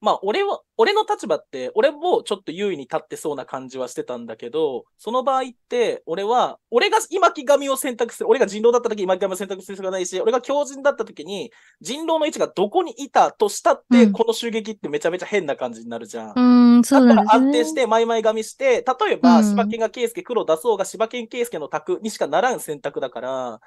まあ俺は、俺の立場って、俺もちょっと優位に立ってそうな感じはしてたんだけど、その場合って、俺は、俺が今木髪を選択する、俺が人狼だった時今木髪を選択するしかないし、俺が狂人だった時に、人狼の位置がどこにいたとしたって、うん、この襲撃ってめちゃめちゃ変な感じになるじゃん。うん、そうだ、ね、から安定して、マイマイ髪して、例えば、柴犬が圭介黒出そうが柴犬圭介の卓にしかならん選択だから、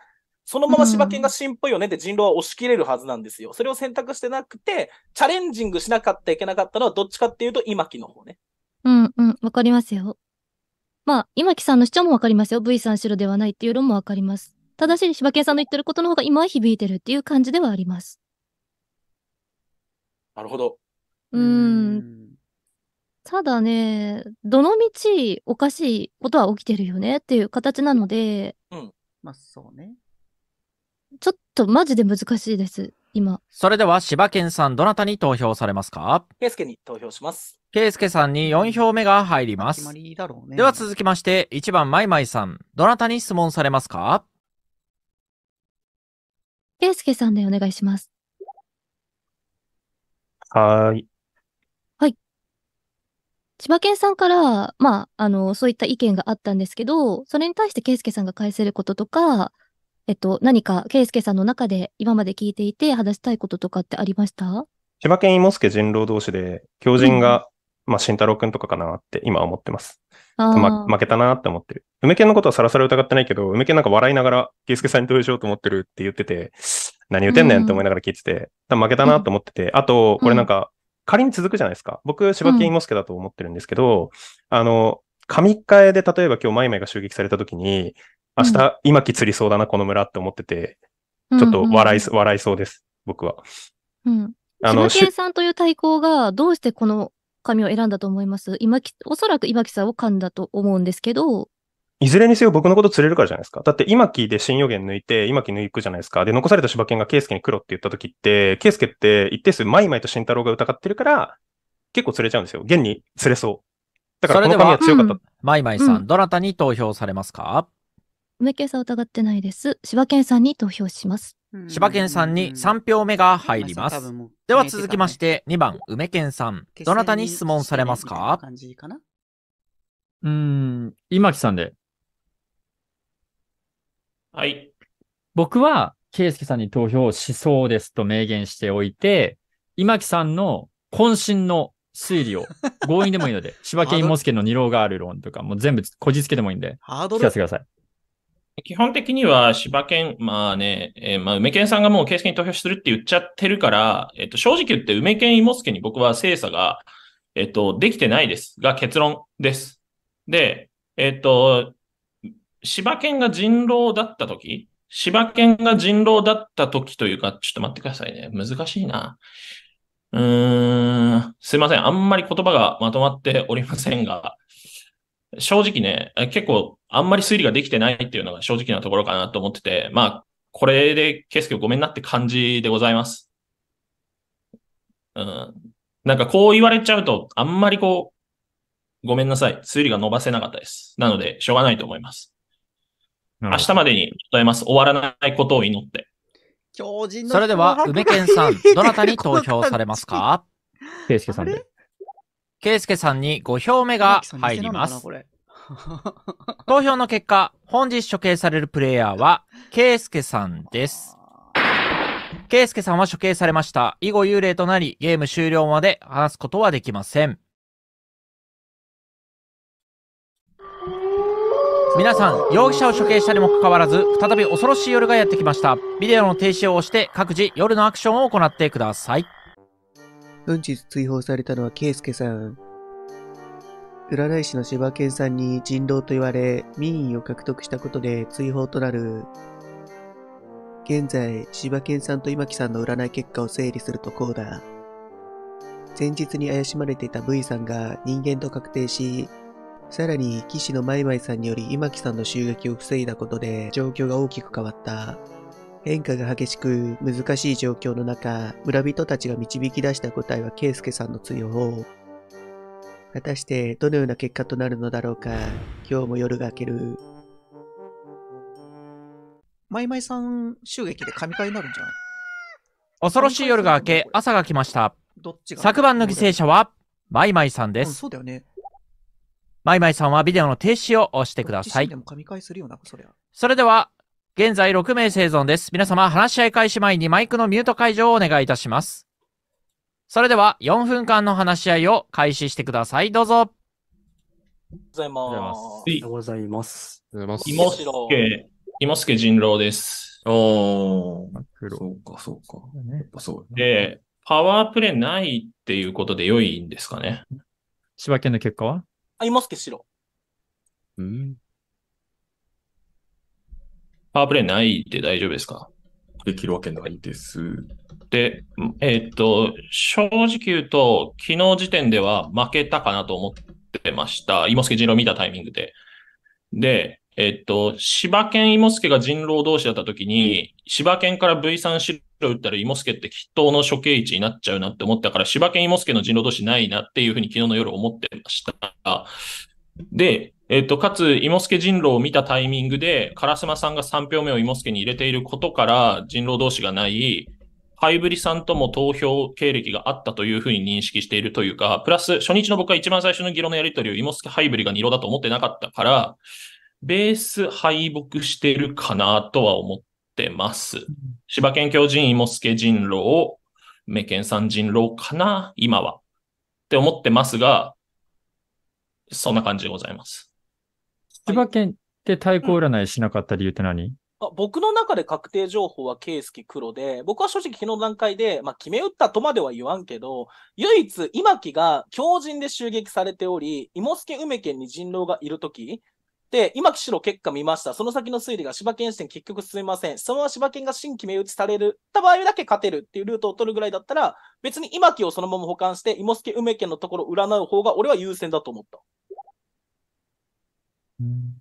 そのまま柴犬が心配ぽいよねって人狼は押し切れるはずなんですよ。それを選択してなくて、チャレンジングしなかったいけなかったのはどっちかっていうと今木の方ね。うんうん、わかりますよ。まあ、今木さんの主張もわかりますよ。V さん白ではないっていう論もわかります。ただし、柴犬さんの言ってることの方が今は響いてるっていう感じではあります。なるほど。うーん。ただね、どのみちおかしいことは起きてるよねっていう形なので。うん。まあ、そうね。ちょっとマジで難しいです、今。それでは、柴犬さん、どなたに投票されますか圭介に投票します。圭介さんに4票目が入ります。まね、では続きまして、1番、まいまいさん、どなたに質問されますか圭介さんでお願いします。はい。はい。千葉県さんから、まあ、あの、そういった意見があったんですけど、それに対して圭介さんが返せることとか、えっと、何か、圭介さんの中で今まで聞いていて話したいこととかってありました千葉県芋助人狼同士で、狂人が、うん、まあ、慎太郎くんとかかなって今思ってます。ま、負けたなって思ってる。梅犬のことはさらさら疑ってないけど、梅犬なんか笑いながら、圭介さんに投票しようと思ってるって言ってて、何言ってんねんって思いながら聞いてて、うん、負けたなと思ってて、あと、これなんか、仮に続くじゃないですか。僕、柴犬芋助だと思ってるんですけど、うん、あの、神替えで例えば今日マイマイが襲撃された時に、明日、今木釣りそうだな、この村って思ってて、ちょっと笑い、うんうん、笑いそうです、僕は。うん。あの、千さんという対抗が、どうしてこの紙を選んだと思います今木、おそらく今木さんを噛んだと思うんですけど、いずれにせよ僕のこと釣れるからじゃないですか。だって今木で新予言抜いて、今木抜くじゃないですか。で、残された柴犬が圭介に黒って言った時って、圭介って一定数マイマイと慎太郎が疑ってるから、結構釣れちゃうんですよ。現に釣れそう。だからこの髪は強かった。マイマイさん、どなたに投票されますか梅圭さん疑ってないです。柴犬さんに投票します。柴犬さんに3票目が入ります。では続きまして2番梅健さん。どなたに質問されますかうん、今木さんで。はい。僕は、圭介さんに投票しそうですと明言しておいて、今木さんの渾身の推理を *laughs* 強引でもいいので、柴犬芋助の二郎がある論とか、もう全部こじつけてもいいんで、聞かせてください。基本的には柴犬、まあね、えー、まあ梅犬さんがもうケースに投票するって言っちゃってるから、えっ、ー、と、正直言って梅犬芋助に僕は精査が、えっ、ー、と、できてないですが結論です。で、えっ、と、柴犬が人狼だった時、柴犬が人狼だった時というか、ちょっと待ってくださいね。難しいな。うーん、すいません。あんまり言葉がまとまっておりませんが、正直ね、結構あんまり推理ができてないっていうのが正直なところかなと思ってて、まあ、これで、ケースケごめんなって感じでございます。うん。なんかこう言われちゃうと、あんまりこう、ごめんなさい。推理が伸ばせなかったです。なので、しょうがないと思います。明日までに答えます。終わらないことを祈って。それでは、梅健さん、どなたに投票されますかスケさんで。スケさんに5票目が入ります。投票の結果、本日処刑されるプレイヤーは、ケイスケさんです。ケイスケさんは処刑されました。以後幽霊となり、ゲーム終了まで話すことはできません。皆さん、容疑者を処刑したにもかかわらず、再び恐ろしい夜がやってきました。ビデオの停止を押して、各自夜のアクションを行ってください。本日追放されたのはケイスケさん。占い師の柴犬さんに人狼と言われ、民意を獲得したことで追放となる。現在、柴犬さんと今木さんの占い結果を整理するとこうだ。前日に怪しまれていた V さんが人間と確定し、さらに騎士のマイマイさんにより今木さんの襲撃を防いだことで状況が大きく変わった。変化が激しく難しい状況の中、村人たちが導き出した答えは圭介さんの追放果たしてどのような結果となるのだろうか、今日も夜が明ける。マイマイさん、襲撃で神回になるんじゃない恐ろしい夜が明け、朝が来ました。どっちが昨晩の犠牲者は、マイマイさんです。そうだよね。マイマイさんはビデオの停止を押してください。それでは、現在6名生存です。皆様、話し合い開始前にマイクのミュート解除をお願いいたします。それでは4分間の話し合いを開始してください。どうぞ。ございます。おはようございます。いもようございます。け助、芋助人狼です。おー。そうか、そうか。やっぱそうで、パワープレイないっていうことで良いんですかね。千葉県の結果はあ、いもすけ白。うん。パワープレイないって大丈夫ですかできるわけないです。で、えっ、と、正直言うと、昨日時点では負けたかなと思ってました。伊之助人狼見たタイミングで。で、えっ、とと、柴犬伊之助が人狼同士だった時に、柴犬から V3 白打ったら伊之助って筆頭の処刑位置になっちゃうなって思ったから、柴犬伊之助の人狼同士ないなっていうふうに昨日の夜思ってました。で、えっ、と、かつ、伊之助人狼を見たタイミングで、烏丸さんが3票目を伊之助に入れていることから、人狼同士がない、ハイブリさんとも投票経歴があったというふうに認識しているというか、プラス初日の僕は一番最初の議論のやり取りを芋助ハイブリが2色だと思ってなかったから、ベース敗北してるかなとは思ってます。芝県教人、芋助人狼、メケンさん人狼かな今は。って思ってますが、そんな感じでございます。千葉県って対抗占いしなかった理由って何、うん、あ僕の中で確定情報はス介黒で、僕は正直昨日の段階で、まあ、決め打ったとまでは言わんけど、唯一今木が強靭で襲撃されており、ス助梅県に人狼がいるとき、で、今、木白結果見ました。その先の推理が柴犬視点結局進みません。そのまま柴犬が新決め打ちされる、た場合だけ勝てるっていうルートを取るぐらいだったら、別に今木をそのまま保管して、ス助梅県のところを占う方が俺は優先だと思った。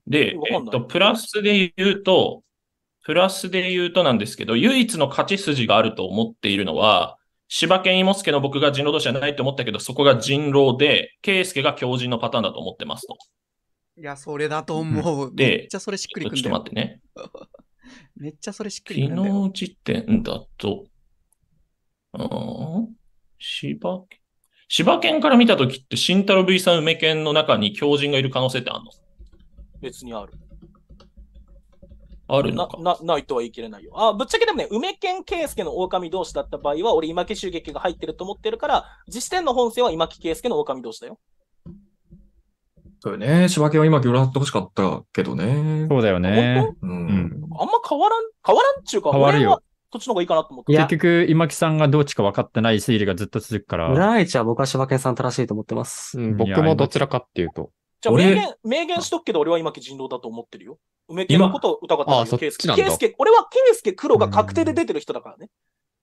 で、えっと、プラスで言うと、プラスで言うとなんですけど、唯一の勝ち筋があると思っているのは、柴犬芋助の僕が人狼同士じゃないと思ったけど、そこが人狼で、圭介が狂人のパターンだと思ってますと。いや、それだと思う。で、めっちゃそれしっくりくるちょっと待ってね。*laughs* めっちゃそれしっくりくる昨日時点だと、うん、柴犬。柴犬から見たときって、慎太郎 V さん梅犬の中に狂人がいる可能性ってあるの別にある。あるのかなないとは言い切れないよ。あぶっちゃけでもね、梅健圭介の狼同士だった場合は、俺、今木襲撃が入ってると思ってるから、実践の本性は今木圭介の狼同士だよ。そうよね。柴犬は今、木を卵ってほしかったけどね。そうだよね。うん、あんま変わらん、変わらんっちゅうか、変わるよ。こっちの方がいいかなと思って。結局、今木さんがどっちか分かってない推理がずっと続くから。村内は僕は柴犬さん正しいと思ってます。うん、僕もどちらかっていうと。じゃあ、明言、明言しとくけど、俺は今木人狼だと思ってるよ。梅木のことを疑ったんですよ、圭介。俺は圭介黒が確定で出てる人だからね。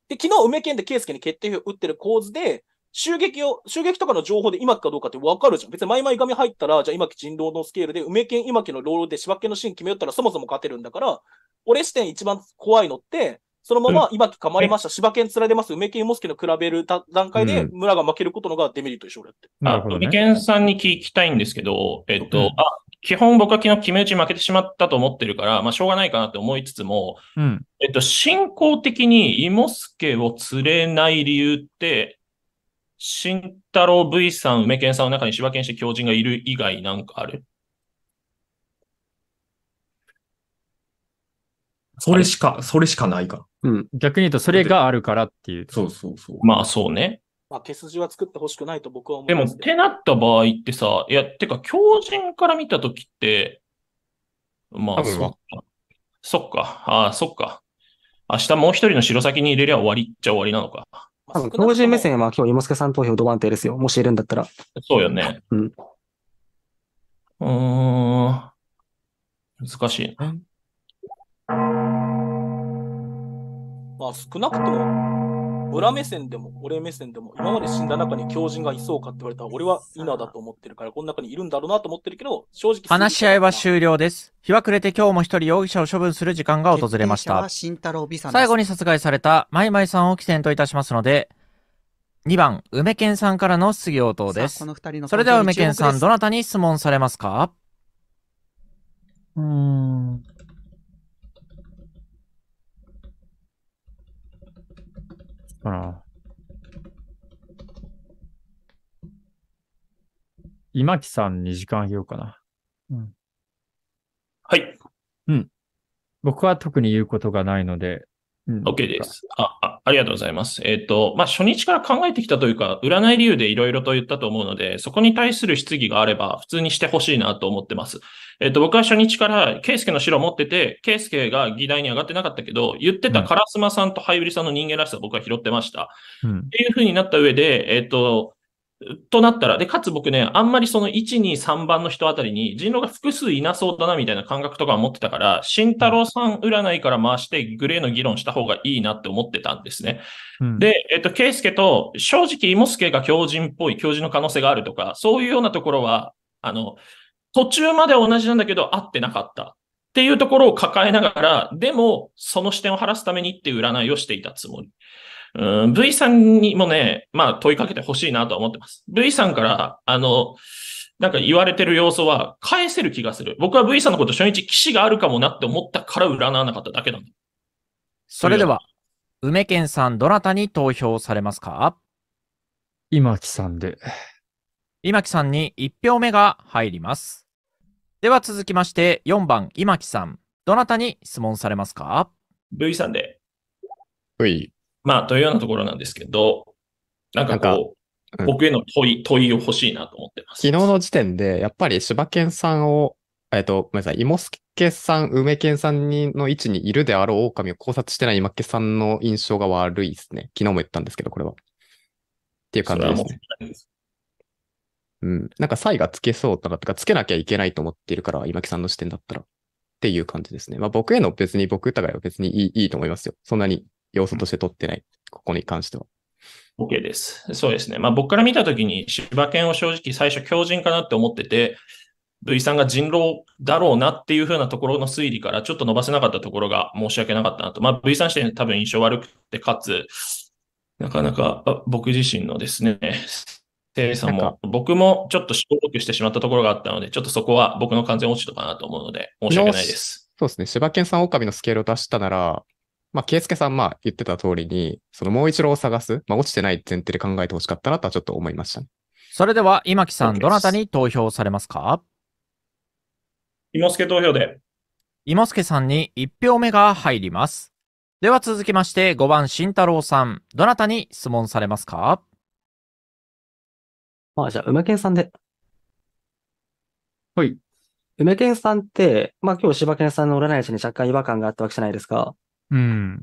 で、昨日梅木で圭介に決定を打ってる構図で、襲撃を、襲撃とかの情報で今かどうかって分かるじゃん。別に前々髪入ったら、じゃあ今木人狼のスケールで、梅県今木のロールで芝県のシーン決めよったらそもそも勝てるんだから、俺視点一番怖いのって、そのまま今木噛まれました、芝県釣られます、梅もすけの比べる段階で村が負けることのがデメリットでしょ、俺って。なるほど、梅さんに聞きたいんですけど、えっと、あ、基本僕は昨日決め打ち負けてしまったと思ってるから、まあしょうがないかなって思いつつも、うん、えっと、信仰的にス助を釣れない理由って、慎太郎 V さん、梅健さんの中に柴犬氏教人がいる以外なんかあるそれしか、それしかないから。うん。逆に言うと、それがあるからっていう。そうそうそう。まあそうね。まあ、手筋は作ってほしくないと僕は思う。でも、けてなった場合ってさ、いや、てか、狂人から見たときって、まあ、そっか。そっか。ああ、そっか。明日もう一人の白先に入れりゃ終わりっちゃ終わりなのか。まあ多分、少な目線は今日、芋助さん投票ドバンテですよ。もしいるんだったら。そうよね。うんうーん。難しいまあ、少なくとも、村目線でも俺目線でも今まで死んだ中に狂人がいそうかって言われたら俺はいなだと思ってるからこの中にいるんだろうなと思ってるけど正直話し合いは終了です日は暮れて今日も一人容疑者を処分する時間が訪れました新太郎さん最後に殺害されたまいまいさんを起点といたしますので2番梅健さんからの質疑応答ですそれでは梅健さんどなたに質問されますかうーんかな。今木さんに時間あげようかな。うん。はい。うん。僕は特に言うことがないので、OK です。ああありがとうございます。えっ、ー、と、まあ、初日から考えてきたというか、占い理由でいろいろと言ったと思うので、そこに対する質疑があれば、普通にしてほしいなと思ってます。えっ、ー、と、僕は初日から、ケイスケの白持ってて、ケイスケが議題に上がってなかったけど、言ってたカラスマさんとハイブリさんの人間らしさ僕は拾ってました。うん、っていうふうになった上で、えっ、ー、と、となったら、で、かつ僕ね、あんまりその1、2、3番の人あたりに人狼が複数いなそうだなみたいな感覚とか持ってたから、慎太郎さん占いから回してグレーの議論した方がいいなって思ってたんですね。うん、で、えっと、ケイスケと、正直、イモスケが狂人っぽい、狂人の可能性があるとか、そういうようなところは、あの、途中まで同じなんだけど、合ってなかったっていうところを抱えながら、でも、その視点を晴らすためにっていう占いをしていたつもり。うん、V さんにもね、まあ問いかけてほしいなと思ってます。V さんから、あの、なんか言われてる要素は返せる気がする。僕は V さんのこと初日、騎士があるかもなって思ったから占わなかっただけなの。それでは、梅健さん、どなたに投票されますか今木さんで。今木さんに1票目が入ります。では続きまして、4番、今木さん、どなたに質問されますか ?V さんで。V。まあ、というようなところなんですけど、なんかこう、うん、僕への問い、問いを欲しいなと思ってます。昨日の時点で、やっぱり柴犬さんを、えっ、ー、と、ごめんなさい、芋助さん、梅犬さんにの位置にいるであろう狼を考察してない今家さんの印象が悪いですね。昨日も言ったんですけど、これは。っていう感じですね。うん。なんか、差異がつけそうだなとか、つけなきゃいけないと思っているから、今木さんの視点だったら。っていう感じですね。まあ、僕への別に僕疑いは別にいいいいと思いますよ。そんなに要素として取ってない、ここに関しては。OK です。そうですね。まあ僕から見たときに、柴犬を正直最初強人かなって思ってて、V さんが人狼だろうなっていうふうなところの推理からちょっと伸ばせなかったところが申し訳なかったなと。まあ V さん視点多分印象悪くて、かつ、なかなか僕自身のですね、テイさんも、僕もちょっと消極してしまったところがあったので、ちょっとそこは僕の完全落ちとかなと思うので、申し訳ないです。そうですね。柴犬さん狼のスケールを出したなら、まあ、スケさん、まあ、言ってた通りに、そのもう一郎を探す、まあ、落ちてない前提で考えてほしかったなとはちょっと思いましたね。それでは、今木さん、どなたに投票されますか今助投票で。今助さんに1票目が入ります。では続きまして、5番慎太郎さん、どなたに質問されますかあ、じゃあ、梅健さんで。はい。梅健さんって、まあ今日柴犬さんの占い師に若干違和感があったわけじゃないですか。うん。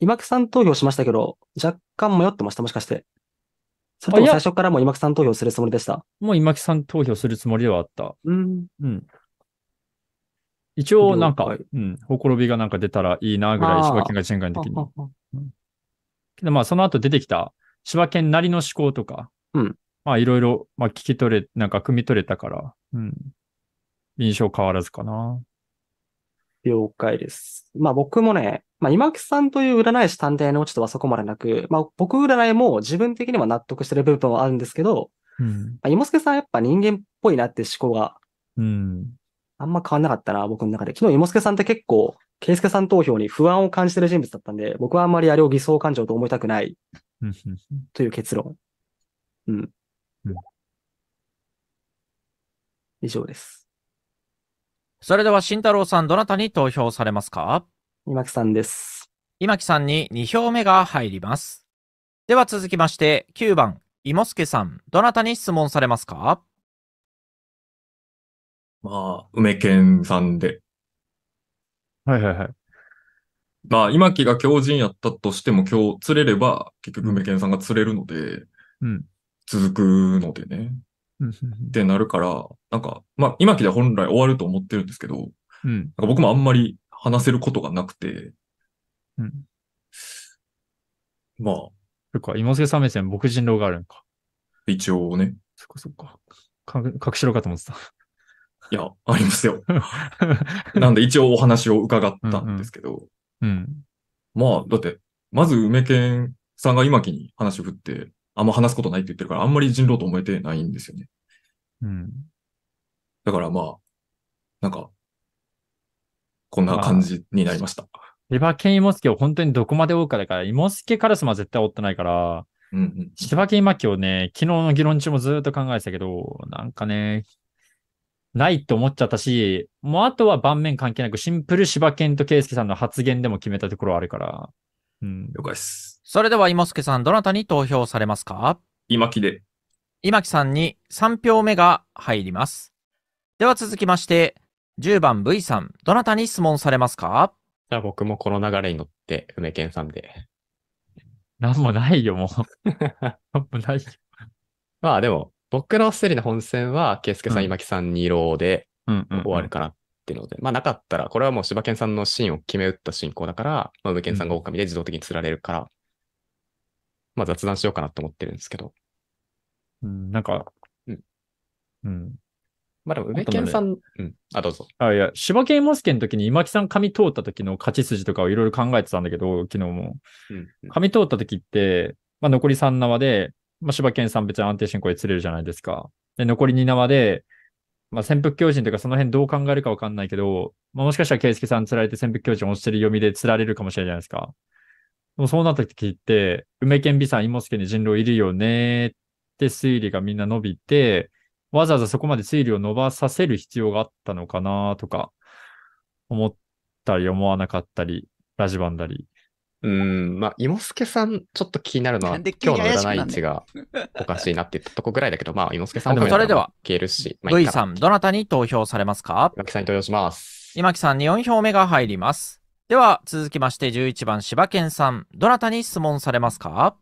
今木さん投票しましたけど、若干迷ってました、もしかして。それとも最初からもう今木さん投票するつもりでしたもう今木さん投票するつもりではあった。うん。うん。一応、なんか、うん、ほころびがなんか出たらいいなぐらい、芝県がチェンガン的に。けど、まあ、その後出てきた、芝県なりの思考とか、うん、まあ、いろいろ、まあ、聞き取れ、なんか、汲み取れたから、うん。印象変わらずかな。了解です。まあ僕もね、まあ今木さんという占い師探偵の落ちとはそこまでなく、まあ僕占いも自分的には納得してる部分はあるんですけど、うん、まあ、芋助さんやっぱ人間っぽいなって思考が、うん、あんま変わんなかったな、僕の中で。昨日芋助さんって結構、圭介さん投票に不安を感じてる人物だったんで、僕はあんまりあれを偽装感情と思いたくない。という結論。うん。うん、以上です。それでは慎太郎さん、どなたに投票されますか今木さんです。今木さんに2票目が入ります。では続きまして、9番、いもすけさん、どなたに質問されますかまあ、梅健さんで。はいはいはい。まあ、今木が強靭やったとしても、今日釣れれば、結局梅健さんが釣れるので、うん。続くのでね。ってなるから、なんか、まあ、今期で本来終わると思ってるんですけど、うん、なんか僕もあんまり話せることがなくて、うん、まあ。そっか、芋助さん目線、僕人狼があるんか。一応ね。そっかそっか。か隠しろかと思ってた。いや、ありますよ。*laughs* なんで一応お話を伺ったんですけど。うん、うん、まあ、だって、まず梅健さんが今期に話を振って、あんま話すことないって言ってるから、あんまり人狼と思えてないんですよね。うん。だからまあ、なんか、こんな感じになりました。リバケン・イモスケを本当にどこまで追うかだから、イモスケ・カラスマは絶対追ってないから、うんうん、柴犬マキをね、昨日の議論中もずっと考えてたけど、なんかね、ないと思っちゃったし、もうあとは盤面関係なく、シンプル柴犬と圭介さんの発言でも決めたところあるから、うん、了解です。それでは、今助さん、どなたに投票されますか今木で。今木さんに3票目が入ります。では続きまして、10番 V さん、どなたに質問されますかじゃあ僕もこの流れに乗って、梅健さんで。なんもないよ、もう。な *laughs* んもないよ。まあでも、僕のスリの本戦は、圭介さん、うん、今木さん、ロ郎で終わるかなっっていうので、まあなかったら、これはもう柴犬さんのシーンを決め打った進行だから、まあ、梅犬さんが狼で自動的に釣られるから、うん、まあ雑談しようかなと思ってるんですけど。うん、なんか、うん。うん。まあでも、梅犬さん、うん。あ、どうぞ。あ、いや、柴犬モスケの時に今木さん髪通った時の勝ち筋とかをいろいろ考えてたんだけど、昨日も。うん、髪通った時って、まあ残り3縄で、まあ柴犬さん別に安定進行で釣れるじゃないですか。で、残り2縄で、まあ、潜伏狂人というか、その辺どう考えるかわかんないけど、まあ、もしかしたら圭介さん釣られて潜伏狂人押してる読みで釣られるかもしれないじゃないですか。もうそうなった時って、梅健美さん、芋助に人狼いるよねって推理がみんな伸びて、わざわざそこまで推理を伸ばさせる必要があったのかなとか、思ったり思わなかったり、ラジバンだり。うん、まあ、芋助さん、ちょっと気になるのは、今日の占い値がおかしいなって言ったとこぐらいだけど、*laughs* まあ、芋助さんでもそれでは消えるし、V さん、どなたに投票されますか今木さんに投票します。今木さんに4票目が入ります。では、続きまして11番、柴犬さん、どなたに質問されますか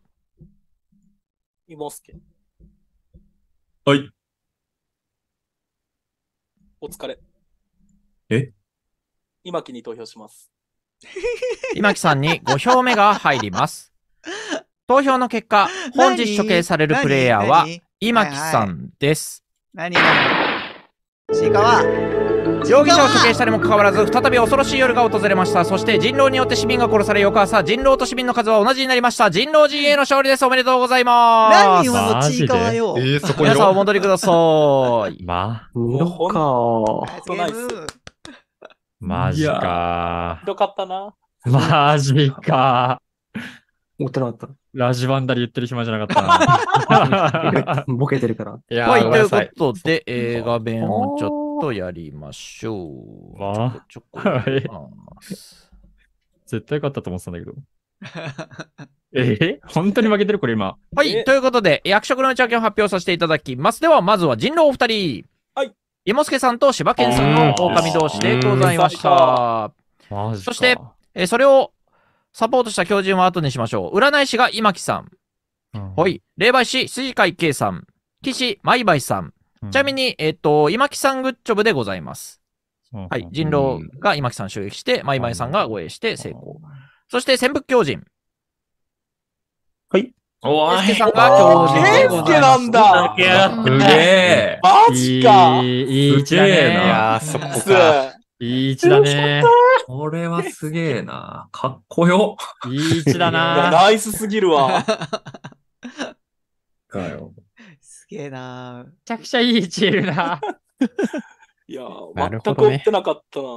芋助。はい。お疲れ。え今木に投票します。今木さんに5票目が入ります。*laughs* 投票の結果、本日処刑されるプレイヤーは、今木さんです。何ちいかわ容疑者を処刑したにもかかわらず、再び恐ろしい夜が訪れました。そして人狼によって市民が殺され、翌朝、人狼と市民の数は同じになりました。人狼陣営の勝利です。おめでとうございます。何今のちいかわよ。えー、そこ皆さんお戻りください。*laughs* まあ、うか。マジか。ひどかったな。マジか。持ってなかった。ラジバンダリ言ってる暇じゃなかった *laughs* ボケてるから。いやはい、ということで、映画弁をちょっとやりましょう。あちょこち絶対勝ったと思ってたんだけど。*laughs* え本当に負けてるこれ今。はい。ということで、役職の内訳を発表させていただきます。では、まずは人狼お二人。スケさんと柴犬さんの狼同士でございました。そして、えそれをサポートした教人は後にしましょう。占い師が今木さん。うん、はい。霊媒師、筋海圭さん。騎士、舞梅さん。うん、ちなみに、えっ、ー、と、今木さんグッチョブでございます。はい。人狼が今木さん襲撃して、舞梅さんが護衛して成功。そして、潜伏狂人。はい。おーい。さんが今日ケンスケなんだ。すげえ。マジか。いい位置だね。いやそこか。いい位置だね。これはすげえな。かっこよ。いい位置だな。ナイスすぎるわ。よ。すげえな。めちゃくちゃいい位置いるな。いや、全く追ってなかったな。